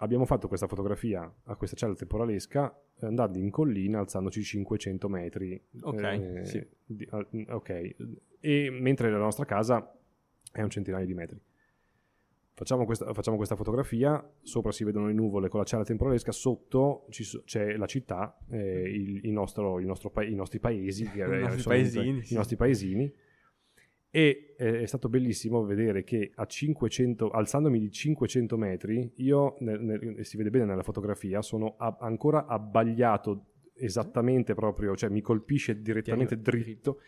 abbiamo fatto questa fotografia a questa cella temporalesca eh, andando in collina alzandoci 500 metri. Ok, eh, sì. di, mm, ok. E mentre la nostra casa è un centinaio di metri. Facciamo questa, facciamo questa, fotografia, sopra si vedono le nuvole con la cella temporalesca, sotto ci, c'è la città, eh, il, il nostro, il nostro pa- i nostri paesi, I, nostri paesini, i nostri paesini e eh, è stato bellissimo vedere che a 500, alzandomi di 500 metri, io, nel, nel, si vede bene nella fotografia, sono a, ancora abbagliato esattamente proprio, cioè mi colpisce direttamente dritto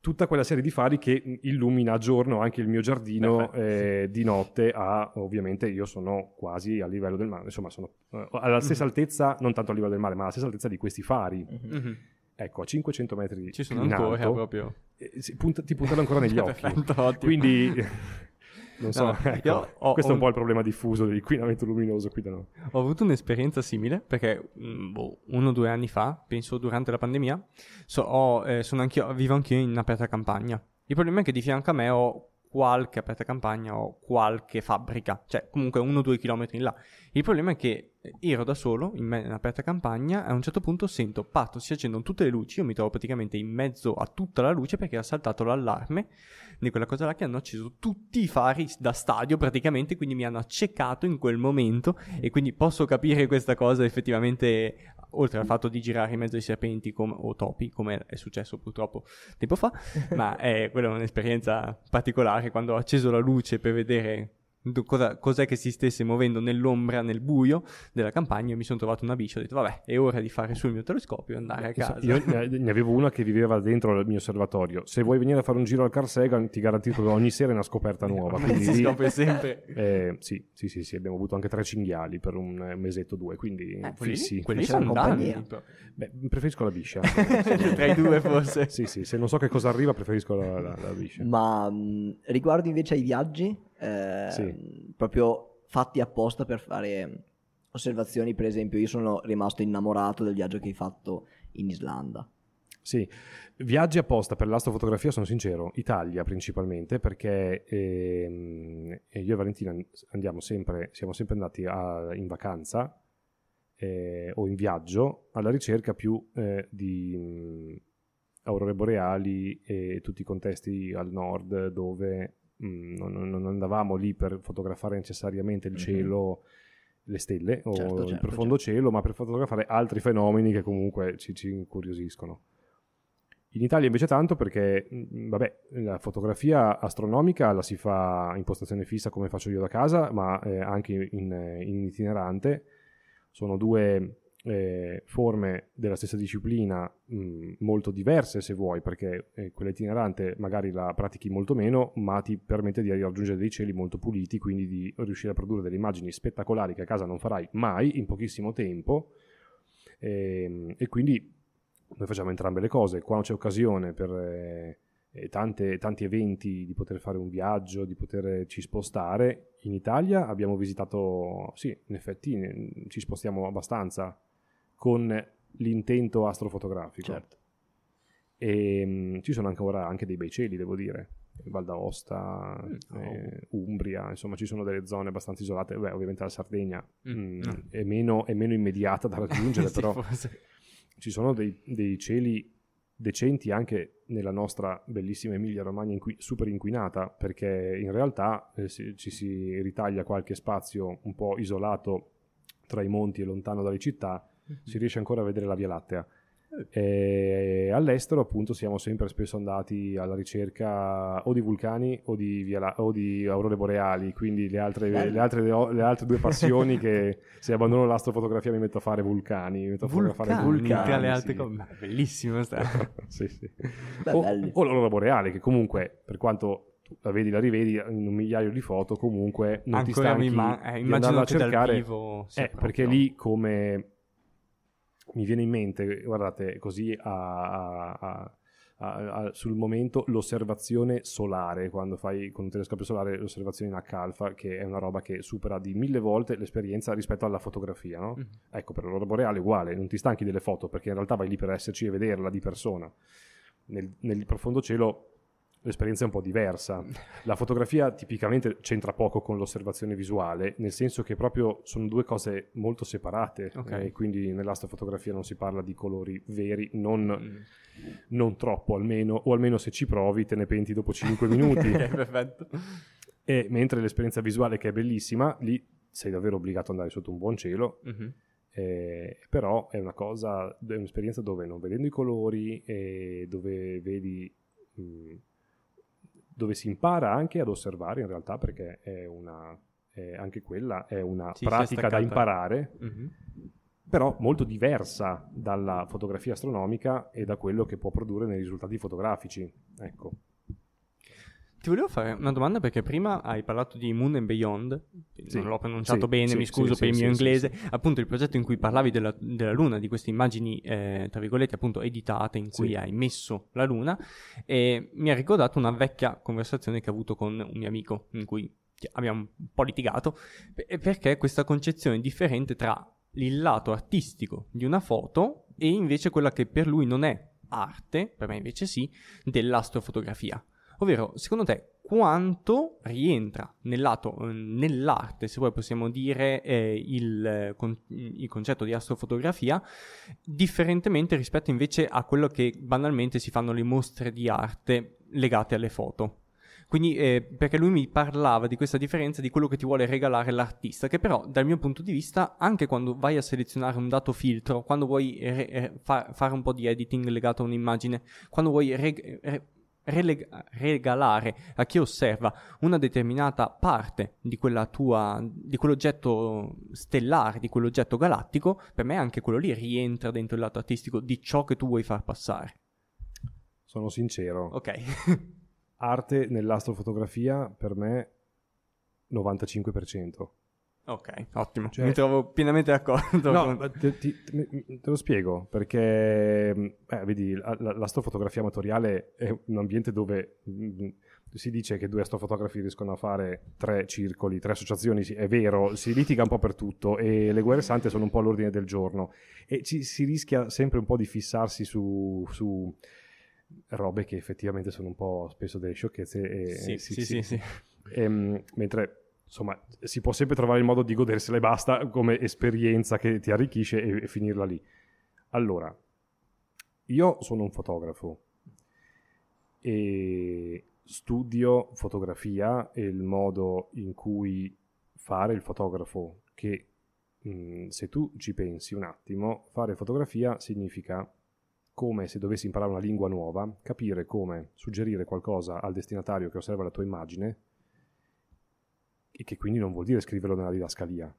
tutta quella serie di fari che illumina a giorno anche il mio giardino eh, di notte a, ovviamente io sono quasi a livello del mare insomma sono eh, alla mhm. stessa mm-hmm. altezza non tanto a livello del mare ma alla stessa altezza di questi fari mm-hmm ecco, a 500 metri di Ci sono ancora alto, proprio. Eh, punta, ti puntano ancora negli occhi. Quindi, non so, no, ecco, ho, questo ho, è un po' il problema diffuso dell'inquinamento luminoso qui da noi. Ho avuto un'esperienza simile, perché mm, boh, uno o due anni fa, penso durante la pandemia, so, ho, eh, anch'io, vivo anch'io in aperta campagna. Il problema è che di fianco a me ho qualche aperta campagna o qualche fabbrica, cioè comunque uno o due chilometri in là. Il problema è che ero da solo in, me- in aperta campagna a un certo punto sento, parto, si accendono tutte le luci, io mi trovo praticamente in mezzo a tutta la luce perché ha saltato l'allarme di quella cosa là che hanno acceso tutti i fari da stadio praticamente, quindi mi hanno accecato in quel momento e quindi posso capire questa cosa effettivamente oltre al fatto di girare in mezzo ai serpenti com- o topi, come è successo purtroppo tempo fa, ma è, eh, quella è un'esperienza particolare quando ho acceso la luce per vedere cosa, cos'è che si stesse muovendo nell'ombra, nel buio della campagna. E mi sono trovato una bici, ho detto vabbè, è ora di fare sul mio telescopio e andare a casa. Io eh, ne avevo una che viveva dentro il mio osservatorio. Se vuoi venire a fare un giro al Carl Sagan, ti garantisco che ogni sera è una scoperta nuova. quindi si scopre sempre. Eh, sì, sì, sì, sì, abbiamo avuto anche tre cinghiali per un mesetto o due, quindi eh, fissi. Quelli sono compagnia. Beh, preferisco la biscia. Tra i due forse. sì, sì, se non so che cosa arriva preferisco la, la, la biscia. Ma mh, mm, riguardo invece ai viaggi, eh, sì. Ehm, proprio fatti apposta per fare osservazioni. Per esempio, io sono rimasto innamorato del viaggio che hai fatto in Islanda. Sì, viaggi apposta per l'astrofotografia, sono sincero, Italia principalmente, perché ehm, io e Valentina andiamo sempre, siamo sempre andati a, in vacanza eh, o in viaggio alla ricerca più eh, di mh, mm, aurore boreali e tutti i contesti al nord dove Mm, non, non, andavamo lì per fotografare necessariamente il mm-hmm. cielo le stelle o certo, il certo, profondo certo. cielo, ma per fotografare altri fenomeni che comunque ci, ci, incuriosiscono. In Italia invece tanto perché, mm, vabbè, la fotografia astronomica la si fa in postazione fissa come faccio io da casa, ma eh, anche in, in itinerante. Sono due eh, forme della stessa disciplina mh, molto diverse se vuoi, perché eh, quella itinerante magari la pratichi molto meno, ma ti permette di raggiungere dei cieli molto puliti, quindi di riuscire a produrre delle immagini spettacolari che a casa non farai mai in pochissimo tempo. E, ehm, e quindi noi facciamo entrambe le cose, quando c'è occasione per eh, tante, tanti eventi di poter fare un viaggio, di poterci spostare, in Italia abbiamo visitato, sì, in effetti ne, ci spostiamo abbastanza con l'intento astrofotografico. Certo. E, ehm, mh, ci sono ancora anche dei bei cieli, devo dire. Val d'Aosta, eh, eh, oh. eh, Umbria, insomma ci sono delle zone abbastanza isolate, Beh, ovviamente la Sardegna mm, mh, mm, ah. no. è, meno, è, meno, immediata da raggiungere, però fosse. ci sono dei, dei, cieli decenti anche nella nostra bellissima Emilia Romagna inqui- super inquinata, perché in realtà eh, ci si ritaglia qualche spazio un po' isolato tra i monti e lontano dalle città si riesce ancora a vedere la Via Lattea. E all'estero appunto siamo sempre spesso andati alla ricerca o di vulcani o di, La- o di aurore boreali, quindi le altre, le altre, le altre due passioni che se abbandono l'astrofotografia mi metto a fare vulcani, mi metto a fotografare vulcani, Le altre sì. com- bellissimo sì, sì. O, o l'aurora boreale che comunque per quanto la vedi, la rivedi in un migliaio di foto, comunque non Ancora ti stanchi ma- eh, di andarla a cercare. Vivo, eh, perché lì come mi viene in mente, guardate, così a, a, a, sul momento l'osservazione solare, quando fai con un telescopio solare l'osservazione in H-alfa, che è una roba che supera di mille volte l'esperienza rispetto alla fotografia, no? mm-hmm. Ecco, per l'aurora boreale è uguale, non ti stanchi delle foto, perché in realtà vai lì per esserci e vederla di persona. Nel, nel profondo cielo l'esperienza è un po' diversa. La fotografia tipicamente c'entra poco con l'osservazione visuale, nel senso che proprio sono due cose molto separate, eh, okay. eh, quindi nell'astrofotografia non si parla di colori veri, non, mm. non, troppo almeno, o almeno se ci provi te ne penti dopo 5 minuti. Perfetto. E mentre l'esperienza visuale che è bellissima, lì sei davvero obbligato ad andare sotto un buon cielo. Mm-hmm. Eh, però è una cosa, è un'esperienza dove non vedendo i colori, eh, dove vedi mh, mm, dove si impara anche ad osservare in realtà perché è una, è anche quella è una sì, pratica da imparare, mm-hmm. però molto diversa dalla fotografia astronomica e da quello che può produrre nei risultati fotografici. Ecco. Ti volevo fare una domanda perché prima hai parlato di Moon and Beyond, sì. non l'ho pronunciato sì, bene, sì, mi scuso per il mio inglese, appunto il progetto in cui parlavi della, della Luna, di queste immagini, eh, tra virgolette, appunto editate in cui hai messo la Luna, e mi ha ricordato una vecchia conversazione che ho avuto con un mio amico in cui abbiamo un po' litigato, perché questa concezione differente tra il lato artistico di una foto e invece quella che per lui non è arte, per me invece sì, dell'astrofotografia. Ovvero, secondo te quanto rientra nel lato, eh, nell'arte, se poi possiamo dire, eh, il, eh, con, il, concetto di astrofotografia, differentemente rispetto invece a quello che banalmente si fanno le mostre di arte legate alle foto. Quindi, eh, perché lui mi parlava di questa differenza di quello che ti vuole regalare l'artista, che però dal mio punto di vista, anche quando vai a selezionare un dato filtro, quando vuoi re- eh, fa- fare un po' di editing legato a un'immagine, quando vuoi re- relega- regalare a chi osserva una determinata parte di, tua, di quell'oggetto stellare, di quell'oggetto galattico, per me anche quello lì rientra dentro il lato artistico di ciò che tu vuoi far passare. Sono sincero. Ok. Arte nell'astrofotografia per me 95%. Ok, ottimo. Cioè, mi trovo pienamente d'accordo. No, con... te, te, te, lo spiego perché eh, vedi, l'astrofotografia amatoriale è un ambiente dove mh, mm, si dice che due astrofotografi riescono a fare tre circoli, tre associazioni, è vero, si litiga un po' per tutto e le guerre sante sono un po' all'ordine del giorno e ci, si rischia sempre un po' di fissarsi su, su robe che effettivamente sono un po' spesso delle sciocchezze. E, sì, sì, sì. sì, sì. E, mentre insomma, si può sempre trovare il modo di godersela e basta come esperienza che ti arricchisce e, e finirla lì. Allora, io sono un fotografo e studio fotografia e il modo in cui fare il fotografo che mm, se tu ci pensi un attimo, fare fotografia significa come se dovessi imparare una lingua nuova, capire come suggerire qualcosa al destinatario che osserva la tua immagine e che quindi non vuol dire scriverlo nella didascalia,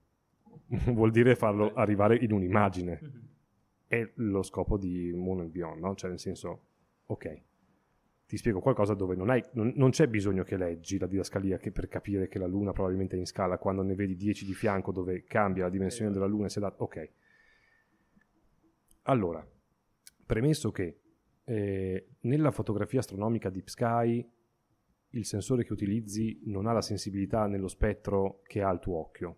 vuol dire farlo arrivare in un'immagine. Mm-hmm. È lo scopo di Moon and Beyond, no? Cioè nel senso, ok, ti spiego qualcosa dove non, hai, non, non c'è bisogno che leggi la didascalia che per capire che la luna probabilmente è in scala, quando ne vedi 10 di fianco dove cambia la dimensione esatto. della luna e si adatta, ok. Allora, premesso che eh, nella fotografia astronomica Deep Sky il sensore che utilizzi non ha la sensibilità nello spettro che ha il tuo occhio.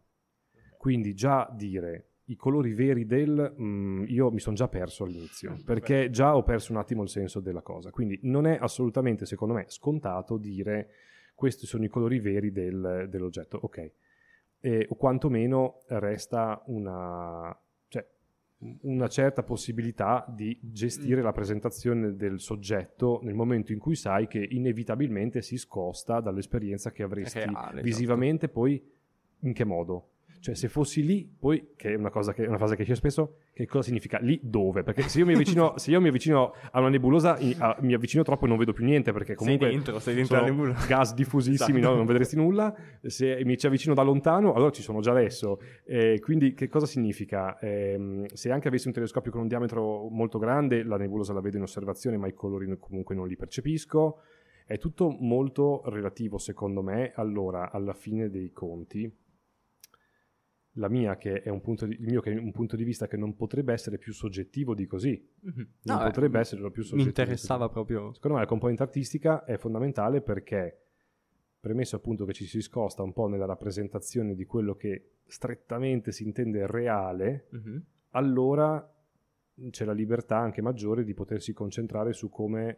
Quindi già dire i colori veri del mm, io mi sono già perso all'inizio perché già ho perso un attimo il senso della cosa quindi non è assolutamente secondo me scontato dire questi sono i colori veri del, dell'oggetto ok e, o quantomeno resta una una certa possibilità di gestire mm. la presentazione del soggetto nel momento in cui sai che inevitabilmente si scosta dall'esperienza che avresti reale, esatto. visivamente esatto. poi in che modo cioè, se fossi lì, poi, che è una, cosa che, una frase che esce spesso, che cosa significa lì dove? Perché se io mi avvicino, io mi avvicino a una nebulosa, a, mi avvicino troppo e non vedo più niente, perché comunque sei dentro, sei dentro sono nebulosa. gas diffusissimi, esatto. no? non vedresti nulla. Se mi ci avvicino da lontano, allora ci sono già adesso. Eh, quindi che cosa significa? Eh, se anche avessi un telescopio con un diametro molto grande, la nebulosa la vedo in osservazione, ma i colori comunque non li percepisco. È tutto molto relativo, secondo me. Allora, alla fine dei conti, la mia che è un punto di, il mio che è un punto di vista che non potrebbe essere più soggettivo di così. Mm-hmm. Non no, eh, potrebbe eh, essere più soggettivo. Mi interessava proprio. Secondo me la componente artistica è fondamentale perché premesso appunto che ci si scosta un po' nella rappresentazione di quello che strettamente si intende reale, mm-hmm. allora c'è la libertà anche maggiore di potersi concentrare su come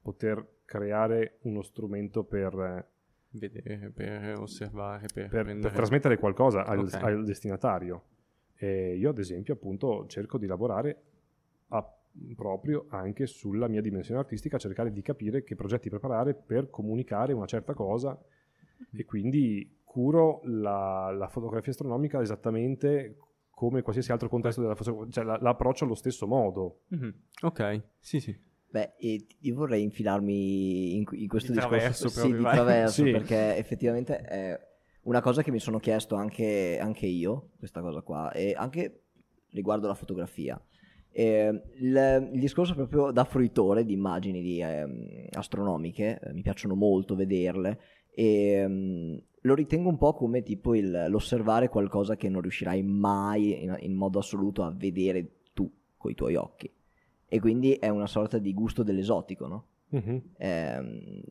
poter creare uno strumento per eh, vedere, per osservare, per, per, per trasmettere qualcosa al, okay. al destinatario. E io ad esempio appunto cerco di lavorare a, proprio anche sulla mia dimensione artistica, cercare di capire che progetti preparare per comunicare una certa cosa e quindi curo la, la fotografia astronomica esattamente come qualsiasi altro contesto della fotografia, cioè la, l'approccio allo stesso modo. Mm-hmm. Ok, sì sì. Beh, io vorrei infilarmi in, in questo di discorso proprio, sì, di traverso, sì. perché effettivamente è una cosa che mi sono chiesto anche, anche io, questa cosa qua, e anche riguardo la fotografia. Eh, il, il, discorso proprio da fruitore di immagini di, ehm, eh, astronomiche, mi piacciono molto vederle e ehm, lo ritengo un po' come tipo il, l'osservare qualcosa che non riuscirai mai in, in modo assoluto a vedere tu con i tuoi occhi e quindi è una sorta di gusto dell'esotico, no? Uh-huh. Eh,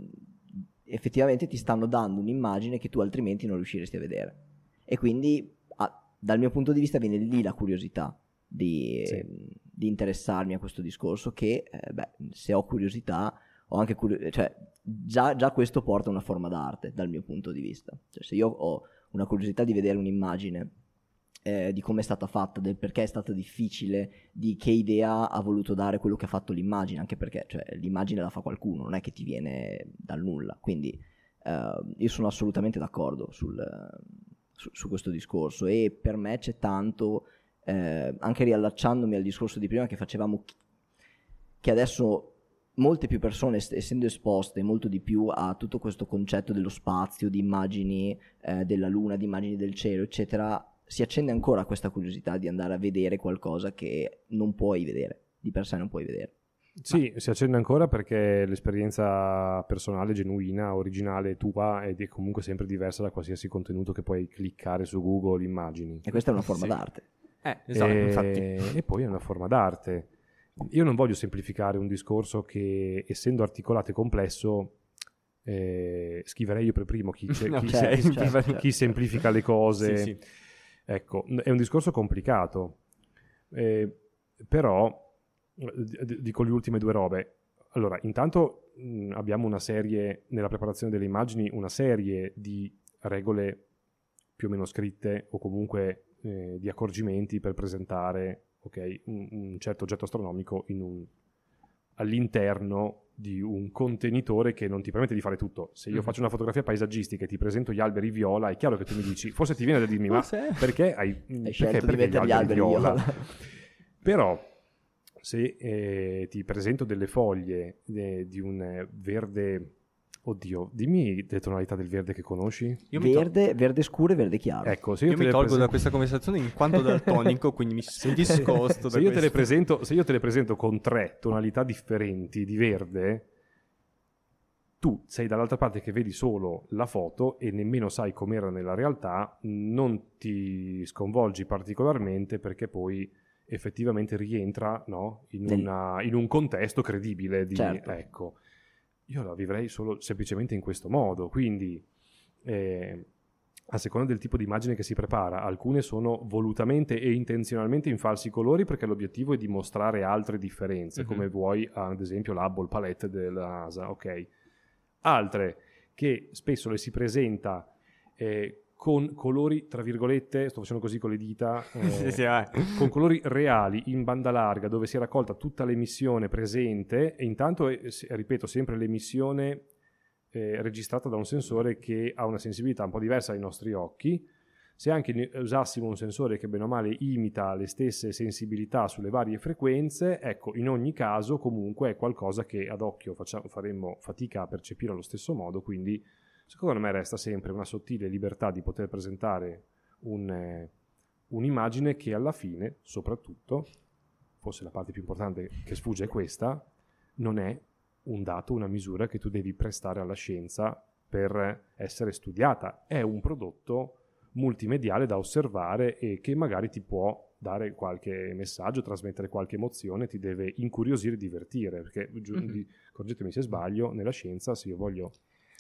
effettivamente ti stanno dando un'immagine che tu altrimenti non riusciresti a vedere. E quindi a, dal mio punto di vista viene lì la curiosità di, sì. di interessarmi a questo discorso che, eh, beh, se ho curiosità, ho anche curiosità, cioè già, già, questo porta a una forma d'arte dal mio punto di vista. Cioè se io ho una curiosità di vedere un'immagine eh, di come è stata fatta, del perché è stata difficile, di che idea ha voluto dare quello che ha fatto l'immagine, anche perché cioè, l'immagine la fa qualcuno, non è che ti viene dal nulla. Quindi eh, io sono assolutamente d'accordo sul, su, su, questo discorso e per me c'è tanto, eh, anche riallacciandomi al discorso di prima che facevamo, che adesso molte più persone, essendo esposte molto di più a tutto questo concetto dello spazio, di immagini eh, della luna, di immagini del cielo, eccetera, si accende ancora questa curiosità di andare a vedere qualcosa che non puoi vedere, di per sé non puoi vedere. Sì, Ma... si accende ancora perché l'esperienza personale, genuina, originale, tua è comunque sempre diversa da qualsiasi contenuto che puoi cliccare su Google, immagini. E questa è una forma sì. d'arte. Eh, esatto, e... infatti. E poi è una forma d'arte. Io non voglio semplificare un discorso che, essendo articolato e complesso, eh, scriverei io per primo chi, chi, no, chi, certo, chi certo, certo. semplifica le cose. Sì, sì Ecco, è un discorso complicato, eh, però eh, dico le ultime due robe. Allora, intanto mh, mm, abbiamo una serie, nella preparazione delle immagini, una serie di regole più o meno scritte o comunque eh, di accorgimenti per presentare okay, un, un certo oggetto astronomico in un all'interno di un contenitore che non ti permette di fare tutto. Se io mm. faccio una fotografia paesaggistica e ti presento gli alberi viola, è chiaro che tu mi dici, forse ti viene da dirmi, ma perché hai, hai perché, scelto perché gli alberi, alberi viola? viola. Però se eh, ti presento delle foglie eh, di un verde Oddio, dimmi le tonalità del verde che conosci. Io verde, to- verde scuro e verde chiaro. Ecco, se io, io mi tolgo presen- da questa conversazione in quanto dal tonico, quindi mi discosto. se, io presento, se io te le presento con tre tonalità differenti di verde, tu sei dall'altra parte che vedi solo la foto e nemmeno sai com'era nella realtà, non ti sconvolgi particolarmente perché poi effettivamente rientra no? in, una, in, un contesto credibile. Di, certo. ecco io la vivrei solo semplicemente in questo modo, quindi eh, a seconda del tipo di immagine che si prepara, alcune sono volutamente e intenzionalmente in falsi colori perché l'obiettivo è dimostrare altre differenze, mm-hmm. come vuoi ad esempio l'Hubble Palette della NASA, ok? Altre che spesso le si presenta eh, con colori, tra virgolette, sto facendo così con le dita, eh, sì, sì, eh, con colori reali in banda larga dove si è raccolta tutta l'emissione presente e intanto, è, ripeto, sempre l'emissione eh, registrata da un sensore che ha una sensibilità un po' diversa ai nostri occhi. Se anche usassimo un sensore che bene o male imita le stesse sensibilità sulle varie frequenze, ecco, in ogni caso comunque è qualcosa che ad occhio facciamo, faremmo fatica a percepire allo stesso modo, quindi Secondo me resta sempre una sottile libertà di poter presentare un, eh, un'immagine che alla fine, soprattutto, forse la parte più importante che sfugge è questa, non è un dato, una misura che tu devi prestare alla scienza per essere studiata, è un prodotto multimediale da osservare e che magari ti può dare qualche messaggio, trasmettere qualche emozione, ti deve incuriosire e divertire, perché mm-hmm. correggetemi se sbaglio, nella scienza se io voglio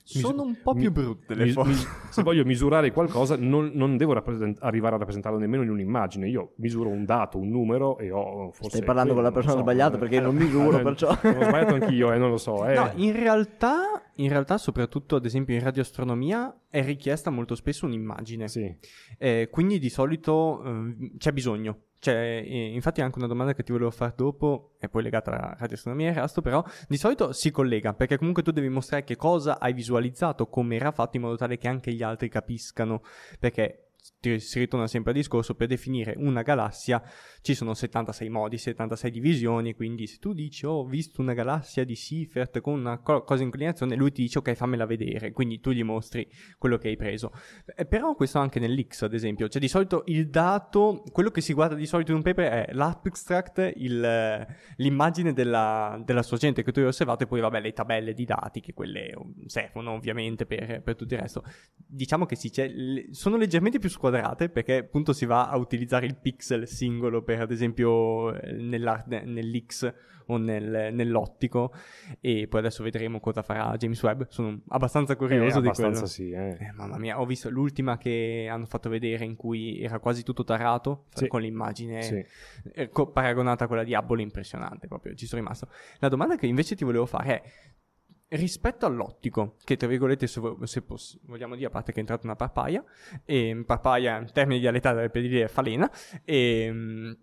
sono un po' mi, più brutte le mi, foto. Mi, se voglio misurare qualcosa, non, non devo rappresent- arrivare a rappresentarlo nemmeno in un'immagine. Io misuro un dato, un numero e ho forse. Stai parlando quello, con la persona so, sbagliata perché allora, non misuro, allora, perciò. Ho sbagliato anch'io, eh, non lo so. Eh. No, in realtà, in realtà, soprattutto ad esempio in radioastronomia, è richiesta molto spesso un'immagine. Sì. Eh, quindi di solito eh, c'è bisogno cioè, infatti anche una domanda che ti volevo fare dopo, è poi legata alla radioastronomia e Erasto, però di solito si collega, perché comunque tu devi mostrare che cosa hai visualizzato, come era fatto, in modo tale che anche gli altri capiscano, perché si ritorna sempre al discorso, per definire una galassia ci sono 76 modi, 76 divisioni, quindi se tu dici oh, ho visto una galassia di Seifert con una co- cosa in inclinazione, lui ti dice ok fammela vedere, quindi tu gli mostri quello che hai preso. Eh, però questo anche nell'X ad esempio, cioè di solito il dato, quello che si guarda di solito in un paper è l'abstract, il, l'immagine della, della sorgente che tu hai osservato e poi vabbè le tabelle di dati che quelle um, servono ovviamente per, per tutto il resto. Diciamo che sì, cioè, sono leggermente più squadrate perché appunto si va a utilizzare il pixel singolo per ad esempio eh, nell'X o nel, nell'ottico e poi adesso vedremo cosa farà James Webb sono abbastanza eh, curioso eh, di abbastanza quello sì, eh. Eh, mamma mia ho visto l'ultima che hanno fatto vedere in cui era quasi tutto tarato sì. con l'immagine sì. Eh, paragonata a quella di Hubble impressionante proprio ci sono rimasto la domanda che invece ti volevo fare è rispetto all'ottico, che tra virgolette, se, se poss- vogliamo dire, a parte che è entrata una papaya, e, ehm, papaya in termini di dialettali per dire falena, e, ehm,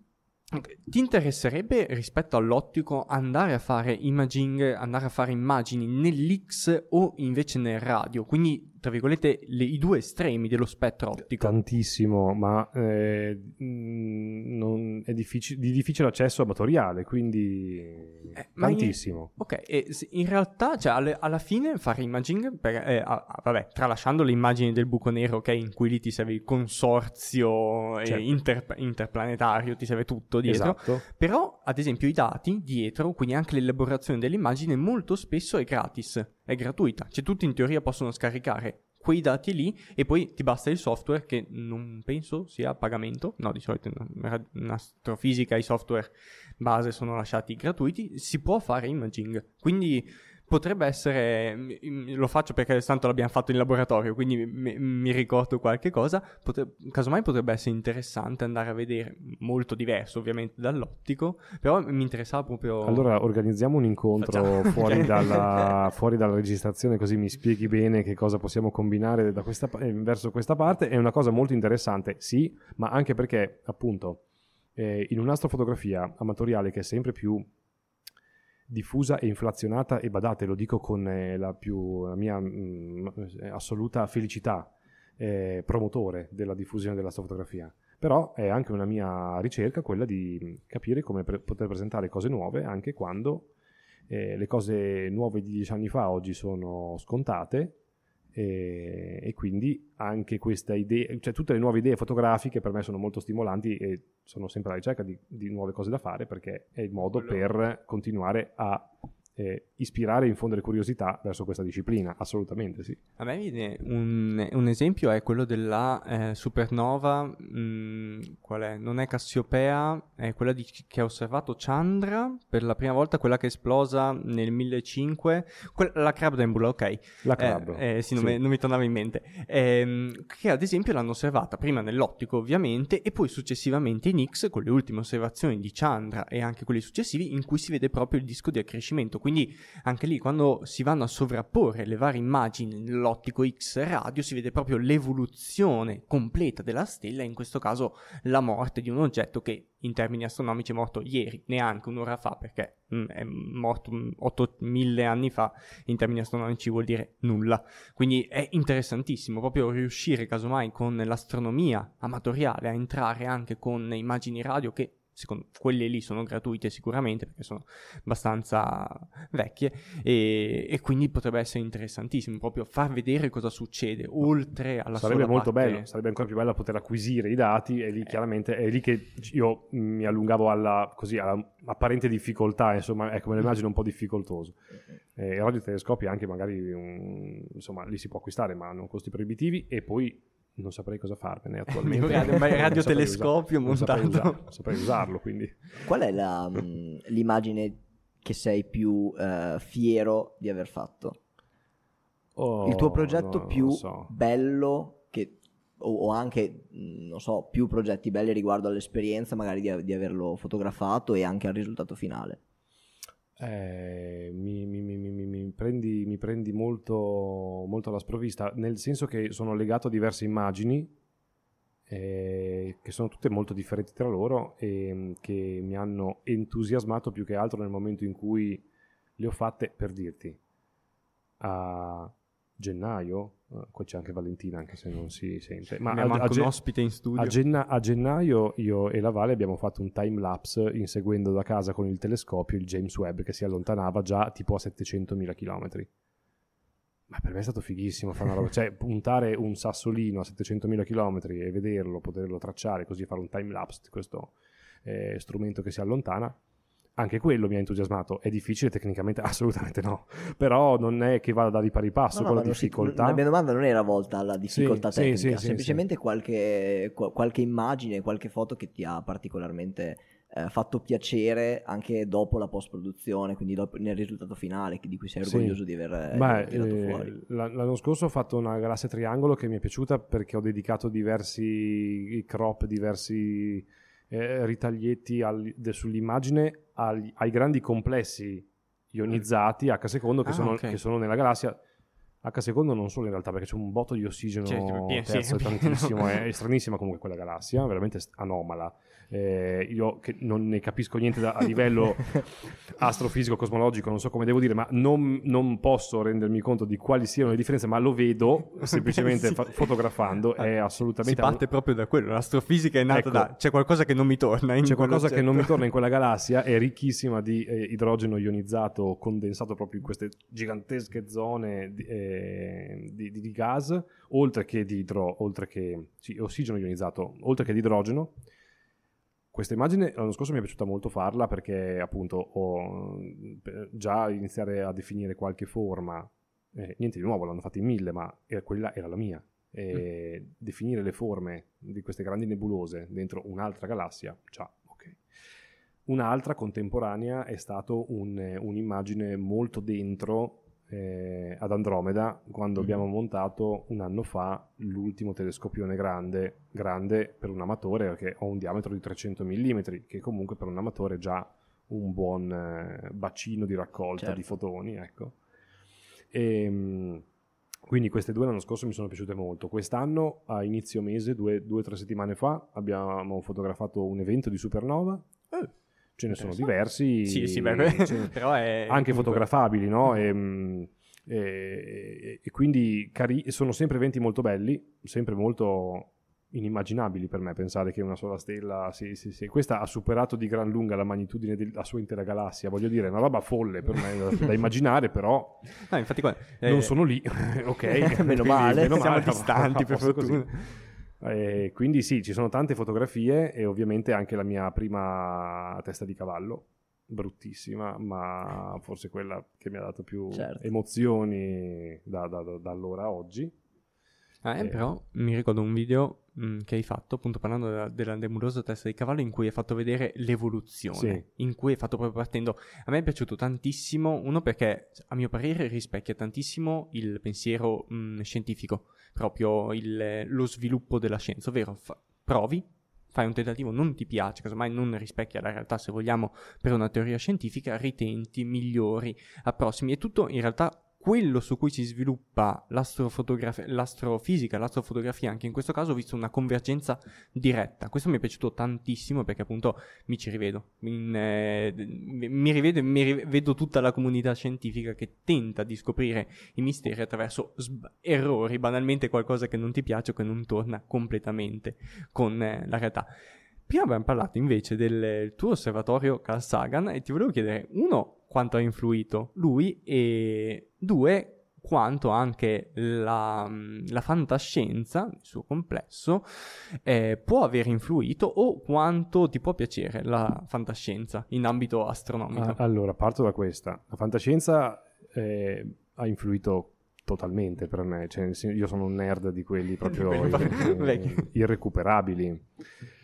ti interesserebbe rispetto all'ottico andare a fare imaging, andare a fare immagini nell'X o invece nel radio? Quindi tra virgolette, le, i due estremi dello spettro ottico. Tantissimo, ma eh, mm, non, è difficil- di difficile accesso amatoriale, quindi eh, tantissimo. In, ok, e in realtà, cioè, alle, alla fine fare imaging, per, eh, ah, ah, vabbè, tralasciando le immagini del buco nero, ok, in cui lì ti serve il consorzio certo. inter, interplanetario, ti serve tutto dietro, esatto. però, ad esempio, i dati dietro, quindi anche l'elaborazione dell'immagine, molto spesso è gratis è gratuita, cioè tutti in teoria possono scaricare quei dati lì e poi ti basta il software che non penso sia a pagamento, no di solito in astrofisica i software base sono lasciati gratuiti, si può fare imaging, quindi Potrebbe essere, lo faccio perché tanto l'abbiamo fatto in laboratorio, quindi mi, mi ricordo qualche cosa, potre, casomai potrebbe essere interessante andare a vedere, molto diverso ovviamente dall'ottico, però mi interessava proprio... Allora organizziamo un incontro fuori dalla, fuori dalla, registrazione così mi spieghi bene che cosa possiamo combinare questa, eh, verso questa parte, è una cosa molto interessante, sì, ma anche perché appunto eh, in un'astrofotografia amatoriale che è sempre più diffusa e inflazionata e badate, lo dico con eh, la, più, la mia mh, mm, eh, assoluta felicità eh, promotore della diffusione dell'astrofotografia. Però è anche una mia ricerca quella di mm, capire come pre- poter presentare cose nuove anche quando eh, le cose nuove di dieci anni fa oggi sono scontate e, ehm, e quindi anche questa idea, cioè tutte le nuove idee fotografiche per me sono molto stimolanti e sono sempre alla ricerca di, di nuove cose da fare perché è il modo Quello. per continuare a eh, ispirare e infondere curiosità verso questa disciplina, assolutamente sì. A me viene un, un esempio è quello della eh, supernova, mh, mm, qual è? Non è Cassiopea, è quella di, che ha osservato Chandra per la prima volta, quella che è esplosa nel 1005, que- la Crab Dembula, ok. La eh, Crab. Eh, sì, non, sì. Me, non, mi tornava in mente. Ehm, che ad esempio l'hanno osservata prima nell'ottico ovviamente e poi successivamente in X con le ultime osservazioni di Chandra e anche quelli successivi in cui si vede proprio il disco di accrescimento quindi anche lì quando si vanno a sovrapporre le varie immagini nell'ottico X radio si vede proprio l'evoluzione completa della stella, in questo caso la morte di un oggetto che in termini astronomici è morto ieri, neanche un'ora fa, perché mh, mm, è morto 8000 mm, anni fa, in termini astronomici vuol dire nulla. Quindi è interessantissimo proprio riuscire casomai con l'astronomia amatoriale a entrare anche con immagini radio che secondo, quelle lì sono gratuite sicuramente perché sono abbastanza vecchie e, e, quindi potrebbe essere interessantissimo proprio far vedere cosa succede oltre alla sarebbe molto parte... bello sarebbe ancora più bello poter acquisire i dati e lì eh. chiaramente è lì che io mi allungavo alla, così, alla apparente difficoltà insomma è come l'immagine un po' difficoltoso eh, i radiotelescopi anche magari um, insomma li si può acquistare ma hanno costi proibitivi e poi non saprei cosa farmene attualmente. un radiotelescopio non montato. Saprei usarlo, saprei usarlo, quindi. Qual è la, mm, l'immagine che sei più eh, fiero di aver fatto? Oh, Il tuo progetto no, più so. bello che, o, o, anche, mm, non so, più progetti belli riguardo all'esperienza magari di, di averlo fotografato e anche al risultato finale? eh, mi, mi, mi, prendi, mi, prendi, molto, molto alla sprovvista, nel senso che sono legato a diverse immagini eh, che sono tutte molto differenti tra loro e mm, che mi hanno entusiasmato più che altro nel momento in cui le ho fatte per dirti. A ah, gennaio, qua eh, c'è anche Valentina anche se non si sente, ma abbiamo anche un ospite in studio. A, genna- a, gennaio io e la Vale abbiamo fatto un time lapse inseguendo da casa con il telescopio il James Webb che si allontanava già tipo a 700.000 km. Ma per me è stato fighissimo fare una roba, cioè puntare un sassolino a 700.000 km e vederlo, poterlo tracciare, così fare un time lapse di questo eh, strumento che si allontana anche quello mi ha entusiasmato. È difficile tecnicamente? Assolutamente no. Però non è che vada da pari passo no, con no, la difficoltà. Si, la mia domanda non era volta alla difficoltà sì, tecnica, sì, sì, semplicemente qualche, qualche, immagine, qualche foto che ti ha particolarmente eh, fatto piacere anche dopo la post-produzione, quindi dopo, nel risultato finale di cui sei orgoglioso di aver Beh, tirato eh, fuori. L'anno scorso ho fatto una galassia triangolo che mi è piaciuta perché ho dedicato diversi crop, diversi eh, ritaglietti al, de, sull'immagine agli, ai grandi complessi ionizzati H secondo che, ah, sono, okay. che sono nella galassia. H secondo non solo in realtà perché c'è un botto di ossigeno certo, terzo, sì, è, è, stranissima comunque quella galassia, veramente anomala eh, io che non ne capisco niente da, a livello astrofisico, cosmologico, non so come devo dire, ma non, non, posso rendermi conto di quali siano le differenze, ma lo vedo semplicemente sì. fa- fotografando, è ah, assolutamente... Si parte un... proprio da quello, l'astrofisica è nata ecco, da... c'è qualcosa che non mi torna in C'è qualcosa che non mi torna in quella galassia, è ricchissima di eh, idrogeno ionizzato condensato proprio in queste gigantesche zone di, eh, di, di, di gas, oltre che di idro, oltre che, sì, ossigeno ionizzato, oltre che di idrogeno questa immagine l'anno scorso mi è piaciuta molto farla perché appunto ho mm, già iniziare a definire qualche forma, eh, niente di nuovo, l'hanno fatta in mille, ma era, quella era la mia. E mm. definire le forme di queste grandi nebulose dentro un'altra galassia, ciao, ok. Un'altra contemporanea è stata un, eh, un'immagine molto dentro eh, ad Andromeda quando mm. abbiamo montato un anno fa l'ultimo telescopione grande, grande per un amatore perché ha un diametro di 300 mm che comunque per un amatore è già un buon eh, bacino di raccolta certo. di fotoni, ecco. E, ehm, quindi queste due l'anno scorso mi sono piaciute molto. Quest'anno, a inizio mese, due o tre settimane fa, abbiamo fotografato un evento di supernova. Eh ce ne sono diversi. Sì, sì, beh, ce... però è... Anche fotografabili, no? Mm-hmm. Ehm, e, e, e quindi cari... sono sempre eventi molto belli, sempre molto inimmaginabili per me pensare che una sola stella, sì, sì, sì, questa ha superato di gran lunga la magnitudine della sua intera galassia, voglio dire, è una roba folle per me da, da immaginare, però no, infatti, qua, eh, non sono lì, ok, meno male, meno male siamo distanti per fortuna. Così. E eh, quindi sì, ci sono tante fotografie e ovviamente anche la mia prima testa di cavallo, bruttissima, ma forse quella che mi ha dato più certo. emozioni da, da, da allora a oggi Ah, eh, eh, però mi ricordo un video mh, mm, che hai fatto, appunto parlando della, della nebulosa testa di cavallo, in cui hai fatto vedere l'evoluzione, sì. in cui hai fatto proprio partendo. A me è piaciuto tantissimo, uno perché a mio parere rispecchia tantissimo il pensiero mh, mm, scientifico, proprio il, lo sviluppo della scienza, ovvero fa, provi, fai un tentativo, non ti piace, casomai non rispecchia la realtà se vogliamo per una teoria scientifica, ritenti, migliori, approssimi, è tutto in realtà quello su cui si sviluppa l'astrofisica, l'astrofotografia, anche in questo caso ho visto una convergenza diretta. Questo mi è piaciuto tantissimo perché appunto mi ci rivedo. In, eh, mi rivedo e mi rivedo tutta la comunità scientifica che tenta di scoprire i misteri attraverso sb- errori, banalmente qualcosa che non ti piace o che non torna completamente con eh, la realtà. Prima abbiamo parlato invece del tuo osservatorio Carl Sagan e ti volevo chiedere, uno, quanto ha influito lui e due quanto anche la, la, fantascienza nel suo complesso eh, può aver influito o quanto ti può piacere la fantascienza in ambito astronomico. Ah, allora, parto da questa. La fantascienza eh, ha influito totalmente per me, cioè, io sono un nerd di quelli proprio irrecuperabili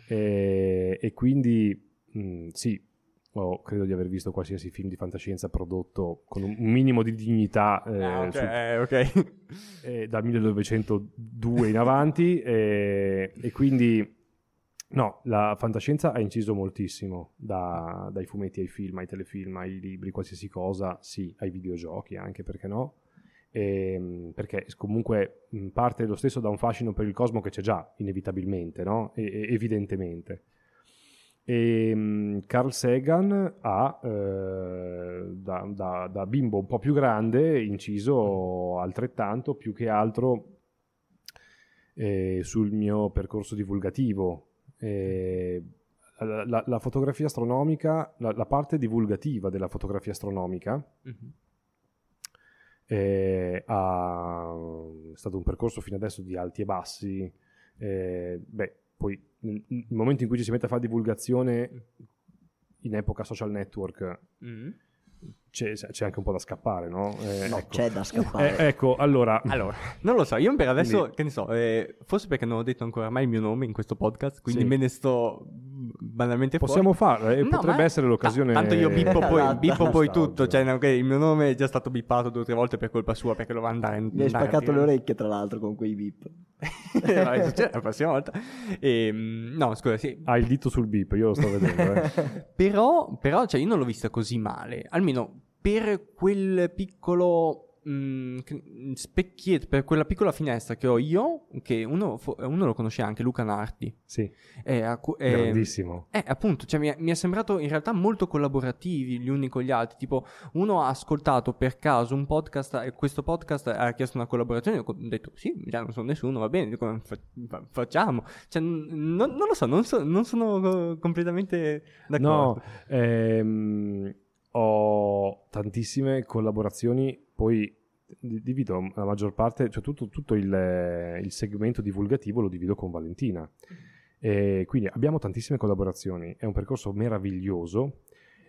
e, eh, e quindi mh, mm, sì, Oh, credo di aver visto qualsiasi film di fantascienza prodotto con un minimo di dignità ah, eh, ah, okay, su, eh, okay. eh, dal 1902 in avanti eh, e quindi no, la fantascienza ha inciso moltissimo da, dai fumetti ai film, ai telefilm, ai libri, qualsiasi cosa, sì, ai videogiochi anche perché no. E, ehm, perché comunque parte lo stesso da un fascino per il cosmo che c'è già inevitabilmente, no? e, evidentemente. E ehm, Carl Sagan ha, eh, da, da, da, bimbo un po' più grande, inciso altrettanto, più che altro eh, sul mio percorso divulgativo. Eh, la, la, la, fotografia astronomica, la, la, parte divulgativa della fotografia astronomica mm-hmm. eh, ha, è stato un percorso fino adesso di alti e bassi. Eh, beh, poi nel momento in cui ci si mette a fare divulgazione in epoca social network mm. c'è, c'è, anche un po' da scappare, no? Eh, no, ecco. c'è da scappare. Eh, ecco, allora... allora... Non lo so, io per adesso, quindi... che ne so, eh, forse perché non ho detto ancora mai il mio nome in questo podcast, quindi sì. me ne sto banalmente Possiamo fuori. farlo, e eh? no, potrebbe ma... essere l'occasione. tanto io bippo poi, esatto. bippo poi tutto, cioè okay, il mio nome è già stato bippato due o tre volte per colpa sua perché lo va andare in... Mi hai spaccato le orecchie tra l'altro con quei bip. cioè, la prossima volta. E, ehm, no, scusa, sì. Ha il dito sul bip, io lo sto vedendo. Eh. però, però cioè, io non l'ho vista così male, almeno per quel piccolo mh, mm, mm, specchietto per quella piccola finestra che ho io, che uno, eh, uno lo conosce anche, Luca Narti. Sì, è, è grandissimo. Eh, appunto, cioè, mi, è, mi, è, sembrato in realtà molto collaborativi gli uni con gli altri, tipo uno ha ascoltato per caso un podcast, e eh, questo podcast ha chiesto una collaborazione, ho detto sì, già non sono nessuno, va bene, facciamo. Cioè, non, non, lo so, non, so, non sono completamente d'accordo. No, ehm, ho tantissime collaborazioni poi divido la maggior parte, cioè tutto, tutto il, il, segmento divulgativo lo divido con Valentina. Mm-hmm. E quindi abbiamo tantissime collaborazioni, è un percorso meraviglioso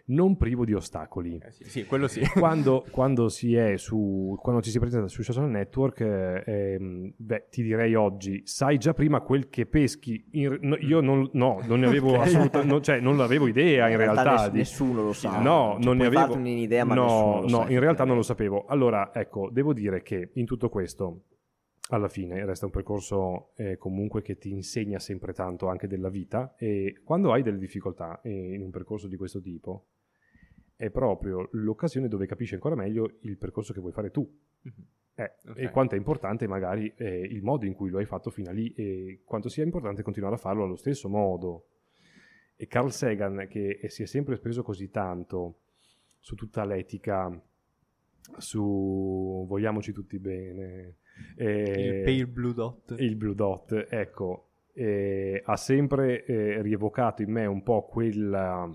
non privo di ostacoli. Eh sì, sì, quello sì. Quando, quando, si è su, quando ci si presenta su social network, eh, ehm, beh, ti direi oggi, sai già prima quel che peschi. In, no, io non, no, non ne avevo assolutamente, no, cioè non l'avevo idea in, in realtà. realtà di, nessuno lo sa. No, cioè, non ne avevo un'idea, ma no, no, sa, in realtà non lo sapevo. Allora, ecco, devo dire che in tutto questo alla fine resta un percorso eh, comunque che ti insegna sempre tanto anche della vita e quando hai delle difficoltà eh, in un percorso di questo tipo è proprio l'occasione dove capisci ancora meglio il percorso che vuoi fare tu. Mm-hmm. Eh, okay. E quanto è importante magari eh, il modo in cui lo hai fatto fino a lì e quanto sia importante continuare a farlo allo stesso modo. E Carl Sagan, che si è sempre speso così tanto su tutta l'etica, su vogliamoci tutti bene. Eh, il, il Blue Dot. Il Blue Dot, ecco, eh, ha sempre eh, rievocato in me un po' quella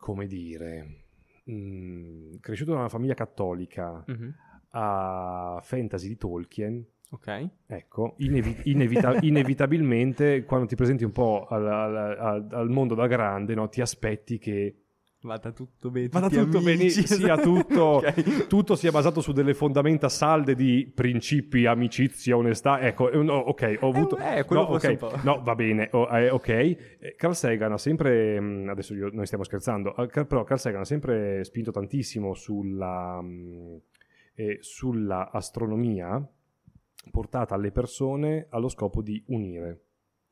come dire, mh, mm, cresciuto da una famiglia cattolica mm-hmm. a fantasy di Tolkien, Ok. Ecco, inevi- inevita- inevitabilmente quando ti presenti un po' al, al, al mondo da grande, no, ti aspetti che Vada tutto bene. Vada tutto benissimo. Tutto, okay. tutto sia basato su delle fondamenta salde di principi, amicizia, onestà. Ecco, eh, no, ok, ho avuto. Eh, eh quello no, okay. no, va bene, oh, eh, ok. Eh, Carl Sagan ha sempre. Mm, adesso io, noi stiamo scherzando, eh, però Carl Sagan ha sempre spinto tantissimo sulla, mm, eh, sulla astronomia portata alle persone allo scopo di unire.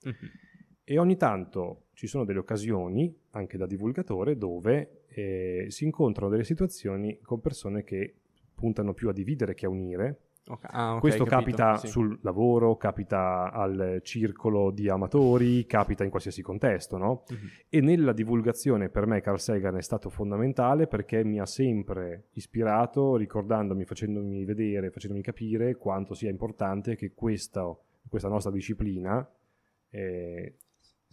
Mm-hmm e ogni tanto ci sono delle occasioni, anche da divulgatore, dove eh, si incontrano delle situazioni con persone che puntano più a dividere che a unire. Okay. Ah, okay, Questo capito, capita sì. sul lavoro, capita al circolo di amatori, capita in qualsiasi contesto, no? Mm-hmm. E nella divulgazione per me Carl Sagan è stato fondamentale perché mi ha sempre ispirato, ricordandomi, facendomi vedere, facendomi capire quanto sia importante che questa, questa nostra disciplina eh,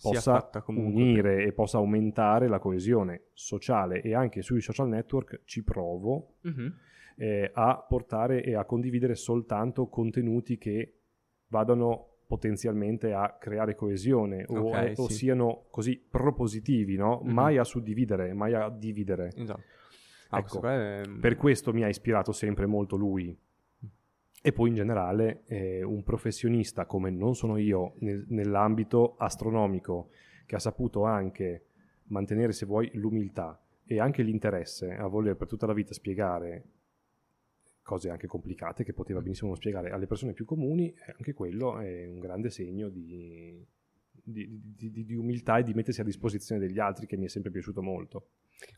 possa unire e possa aumentare la coesione sociale e anche sui social network ci provo uh-huh. eh, a portare e a condividere soltanto contenuti che vadano potenzialmente a creare coesione o, okay, o sì. siano così propositivi, no? mm-hmm. mai a suddividere, mai a dividere. Esatto. Ah, ecco, è... Mm, per questo mi ha ispirato sempre molto lui, e poi in generale eh, un professionista come non sono io nel, nell'ambito astronomico che ha saputo anche mantenere se vuoi l'umiltà e anche l'interesse a voler per tutta la vita spiegare cose anche complicate che poteva mm. benissimo non spiegare alle persone più comuni, eh, anche quello è un grande segno di, di, di, di umiltà e di mettersi a disposizione degli altri che mi è sempre piaciuto molto.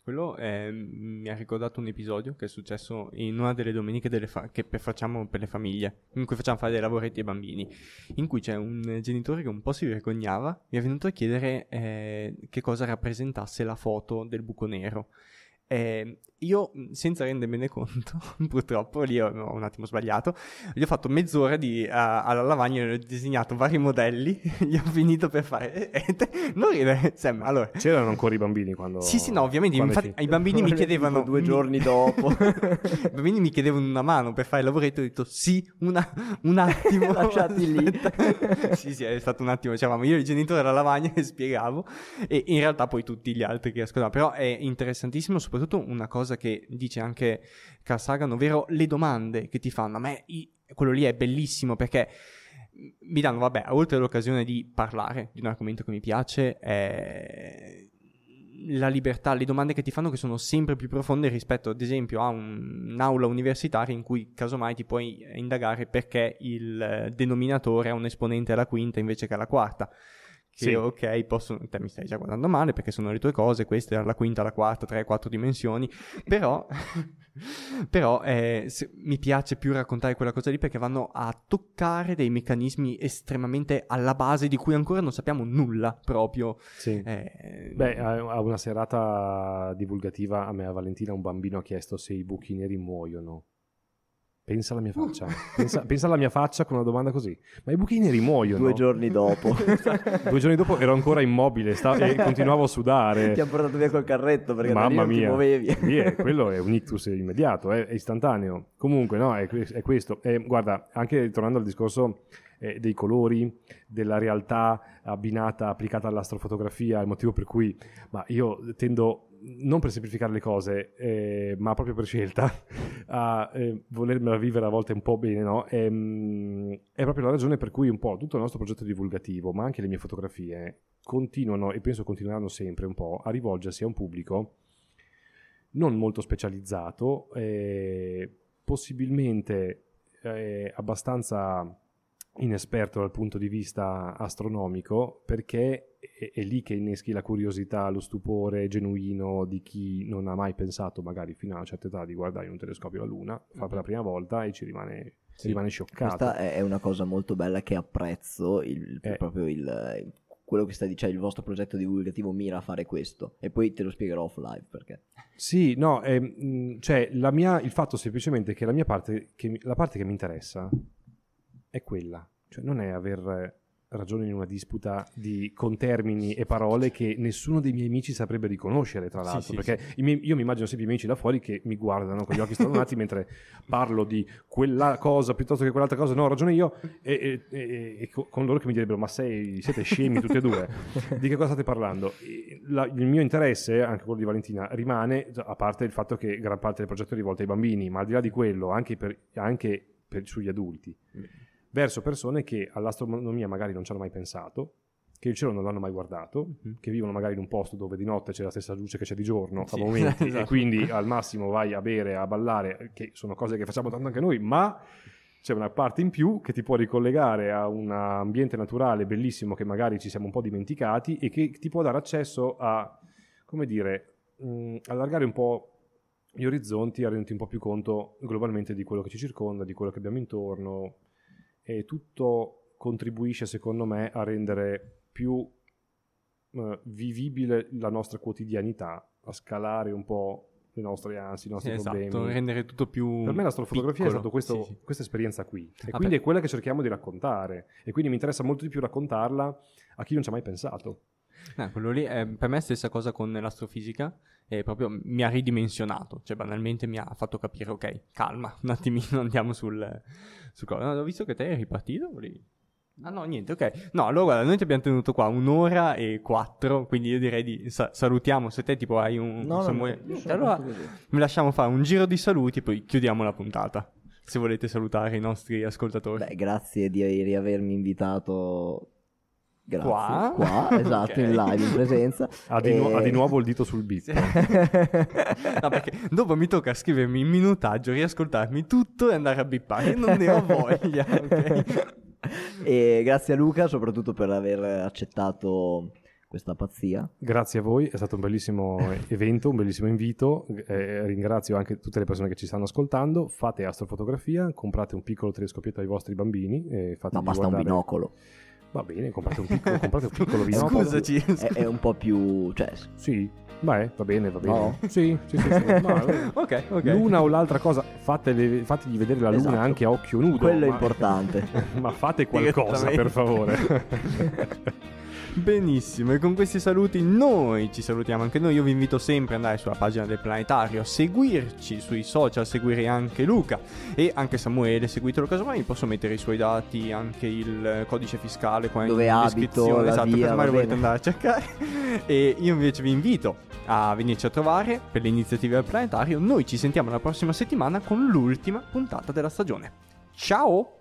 Quello è, ehm, mi ha ricordato un episodio che è successo in una delle domeniche delle fa- che per facciamo per le famiglie, in cui facciamo fare dei lavoretti ai bambini, in cui c'è un genitore che un po' si vergognava, mi è venuto a chiedere eh, che cosa rappresentasse la foto del buco nero. Eh, io, mhmm, senza rendermene conto, purtroppo lì ho, ho, un attimo sbagliato, gli ho fatto mezz'ora di, uh, alla lavagna, gli ho disegnato vari modelli, gli ho finito per fare... non ridere, Sam, cioè, allora... C'erano ancora i bambini quando... Sì, sì, no, ovviamente, infatti i bambini mi chiedevano... due giorni dopo... I bambini mi chiedevano una mano per fare il lavoretto, ho detto sì, una, un attimo... Lasciati lì. sì, sì, è stato un attimo, diciamo, io il genitore alla lavagna e spiegavo, e in realtà poi tutti gli altri che ascoltavano, però è interessantissimo, soprattutto soprattutto una cosa che dice anche Carl Sagan, ovvero le domande che ti fanno. A me quello lì è bellissimo perché mi danno, vabbè, oltre all'occasione di parlare di un argomento che mi piace, eh, la libertà, le domande che ti fanno che sono sempre più profonde rispetto ad esempio a un, un'aula universitaria in cui casomai ti puoi indagare perché il denominatore è un esponente alla quinta invece che alla quarta sì. ok, posso, te mi stai già guardando male perché sono le tue cose, questa queste la quinta la quarta, tre, quattro dimensioni, però, però eh, se, mi piace più raccontare quella cosa lì perché vanno a toccare dei meccanismi estremamente alla base di cui ancora non sappiamo nulla proprio. Sì. Eh, Beh, a una serata divulgativa a me a Valentina un bambino ha chiesto se i buchi neri muoiono. Pensa alla mia faccia. Pensa, pensa, alla mia faccia con una domanda così. Ma i buchi neri muoiono? Due giorni dopo. Due giorni dopo ero ancora immobile stavo, e continuavo a sudare. Ti hanno portato via col carretto perché Mamma non mia. ti muovevi. Lì è, quello è un ictus immediato, è, è istantaneo. Comunque, no, è, è questo. E, guarda, anche tornando al discorso eh, dei colori, della realtà abbinata, applicata all'astrofotografia, il motivo per cui ma io tendo non per semplificare le cose, eh, ma proprio per scelta, a eh, volermela vivere a volte un po' bene, no? E, ehm, è proprio la ragione per cui un po' tutto il nostro progetto divulgativo, ma anche le mie fotografie, continuano e penso continueranno sempre un po' a rivolgersi a un pubblico non molto specializzato, eh, possibilmente eh, abbastanza inesperto dal punto di vista astronomico perché è, è, lì che inneschi la curiosità, lo stupore genuino di chi non ha mai pensato, magari fino a una certa età, di guardare in un telescopio la Luna, fa mhm. per la prima volta e ci rimane, sì. rimane scioccato. Questa è una cosa molto bella che apprezzo, il, eh. proprio il, quello che stai dicendo, cioè il vostro progetto divulgativo mira a fare questo e poi te lo spiegherò off live perché. Sì, no, ehm, cioè mia, il fatto semplicemente che la mia parte, che, la parte che mi interessa è quella, cioè non è aver ragione in una disputa di, con termini e parole che nessuno dei miei amici saprebbe riconoscere, tra l'altro, sì, perché sì, Miei, io mi immagino sempre i miei amici da fuori che mi guardano con gli occhi stranati mentre parlo di quella cosa piuttosto che quell'altra cosa, no, ho ragione io, e, e, e, e, con loro che mi direbbero, ma sei, siete scemi tutti e due, di che cosa state parlando? La, il mio interesse, anche quello di Valentina, rimane, a parte il fatto che gran parte del progetto è rivolto ai bambini, ma al di là di quello, anche, per, anche per, sugli adulti. Mm verso persone che all'astronomia magari non ci hanno mai pensato, che il cielo non l'hanno mai guardato, mm-hmm. che vivono magari in un posto dove di notte c'è la stessa luce che c'è di giorno sì, a momenti, esatto. e quindi al massimo vai a bere, a ballare, che sono cose che facciamo tanto anche noi, ma c'è una parte in più che ti può ricollegare a un ambiente naturale bellissimo che magari ci siamo un po' dimenticati e che ti può dare accesso a, come dire, mh, mm, allargare un po' gli orizzonti a renderti un po' più conto globalmente di quello che ci circonda, di quello che abbiamo intorno, e tutto contribuisce secondo me a rendere più eh, vivibile la nostra quotidianità, a scalare un po' le nostre ansie, i nostri esatto, problemi. rendere tutto più Per me l'astrofotografia piccolo. è stata questo, sì, sì. questa esperienza qui e ah, quindi beh. è quella che cerchiamo di raccontare e quindi mi interessa molto di più raccontarla a chi non ci ha mai pensato. No, quello lì è per me è stessa cosa con l'astrofisica, eh, proprio mi ha ridimensionato, cioè banalmente mi ha fatto capire, ok, calma, un attimino andiamo sul, sul No, ho visto che te eri ripartito, volevi... Ah no, niente, ok. No, allora guarda, noi ti abbiamo tenuto qua un'ora e quattro, quindi io direi di sa- salutiamo, se te tipo hai un... No, no, no niente, allora mi lasciamo fare un giro di saluti e poi chiudiamo la puntata, se volete salutare i nostri ascoltatori. Beh, grazie di avermi invitato Grazie. Qua, qua esatto, okay. in live, in presenza. Ha di, nu- ha di nuovo il dito sul beat. no, perché dopo mi tocca scrivermi in minutaggio, riascoltarmi tutto e andare a bippare. Non ne ho voglia. e grazie a Luca soprattutto per aver accettato questa pazzia. Grazie a voi, è stato un bellissimo evento, un bellissimo invito. Eh, ringrazio anche tutte le persone che ci stanno ascoltando. Fate astrofotografia, comprate un piccolo telescopietto ai vostri bambini. E eh, no, basta guardare... un binocolo. Va bene, comprate un piccolo, comprate un piccolo binocolo. Eh, scusaci. È, è, un po' più... Cioè... Sì. Beh, va bene, va bene. No. Sì, sì, sì. sì. No, okay, ok, L'una o l'altra cosa, fatele, fategli vedere la esatto. luna anche a occhio nudo. Quello ma... è importante. ma fate qualcosa, per favore. Benissimo, e con questi saluti noi ci salutiamo anche noi. Io vi invito sempre ad andare sulla pagina del planetario, a seguirci sui social, a seguire anche Luca e anche Samuele. Seguitelo casomai, posso mettere i suoi dati, anche il codice fiscale qua Dove in descrizione. Esatto, via, casomai lo volete andare a cercare. E io invece vi invito a venirci a trovare per le iniziative del planetario. Noi ci sentiamo la prossima settimana con l'ultima puntata della stagione. Ciao!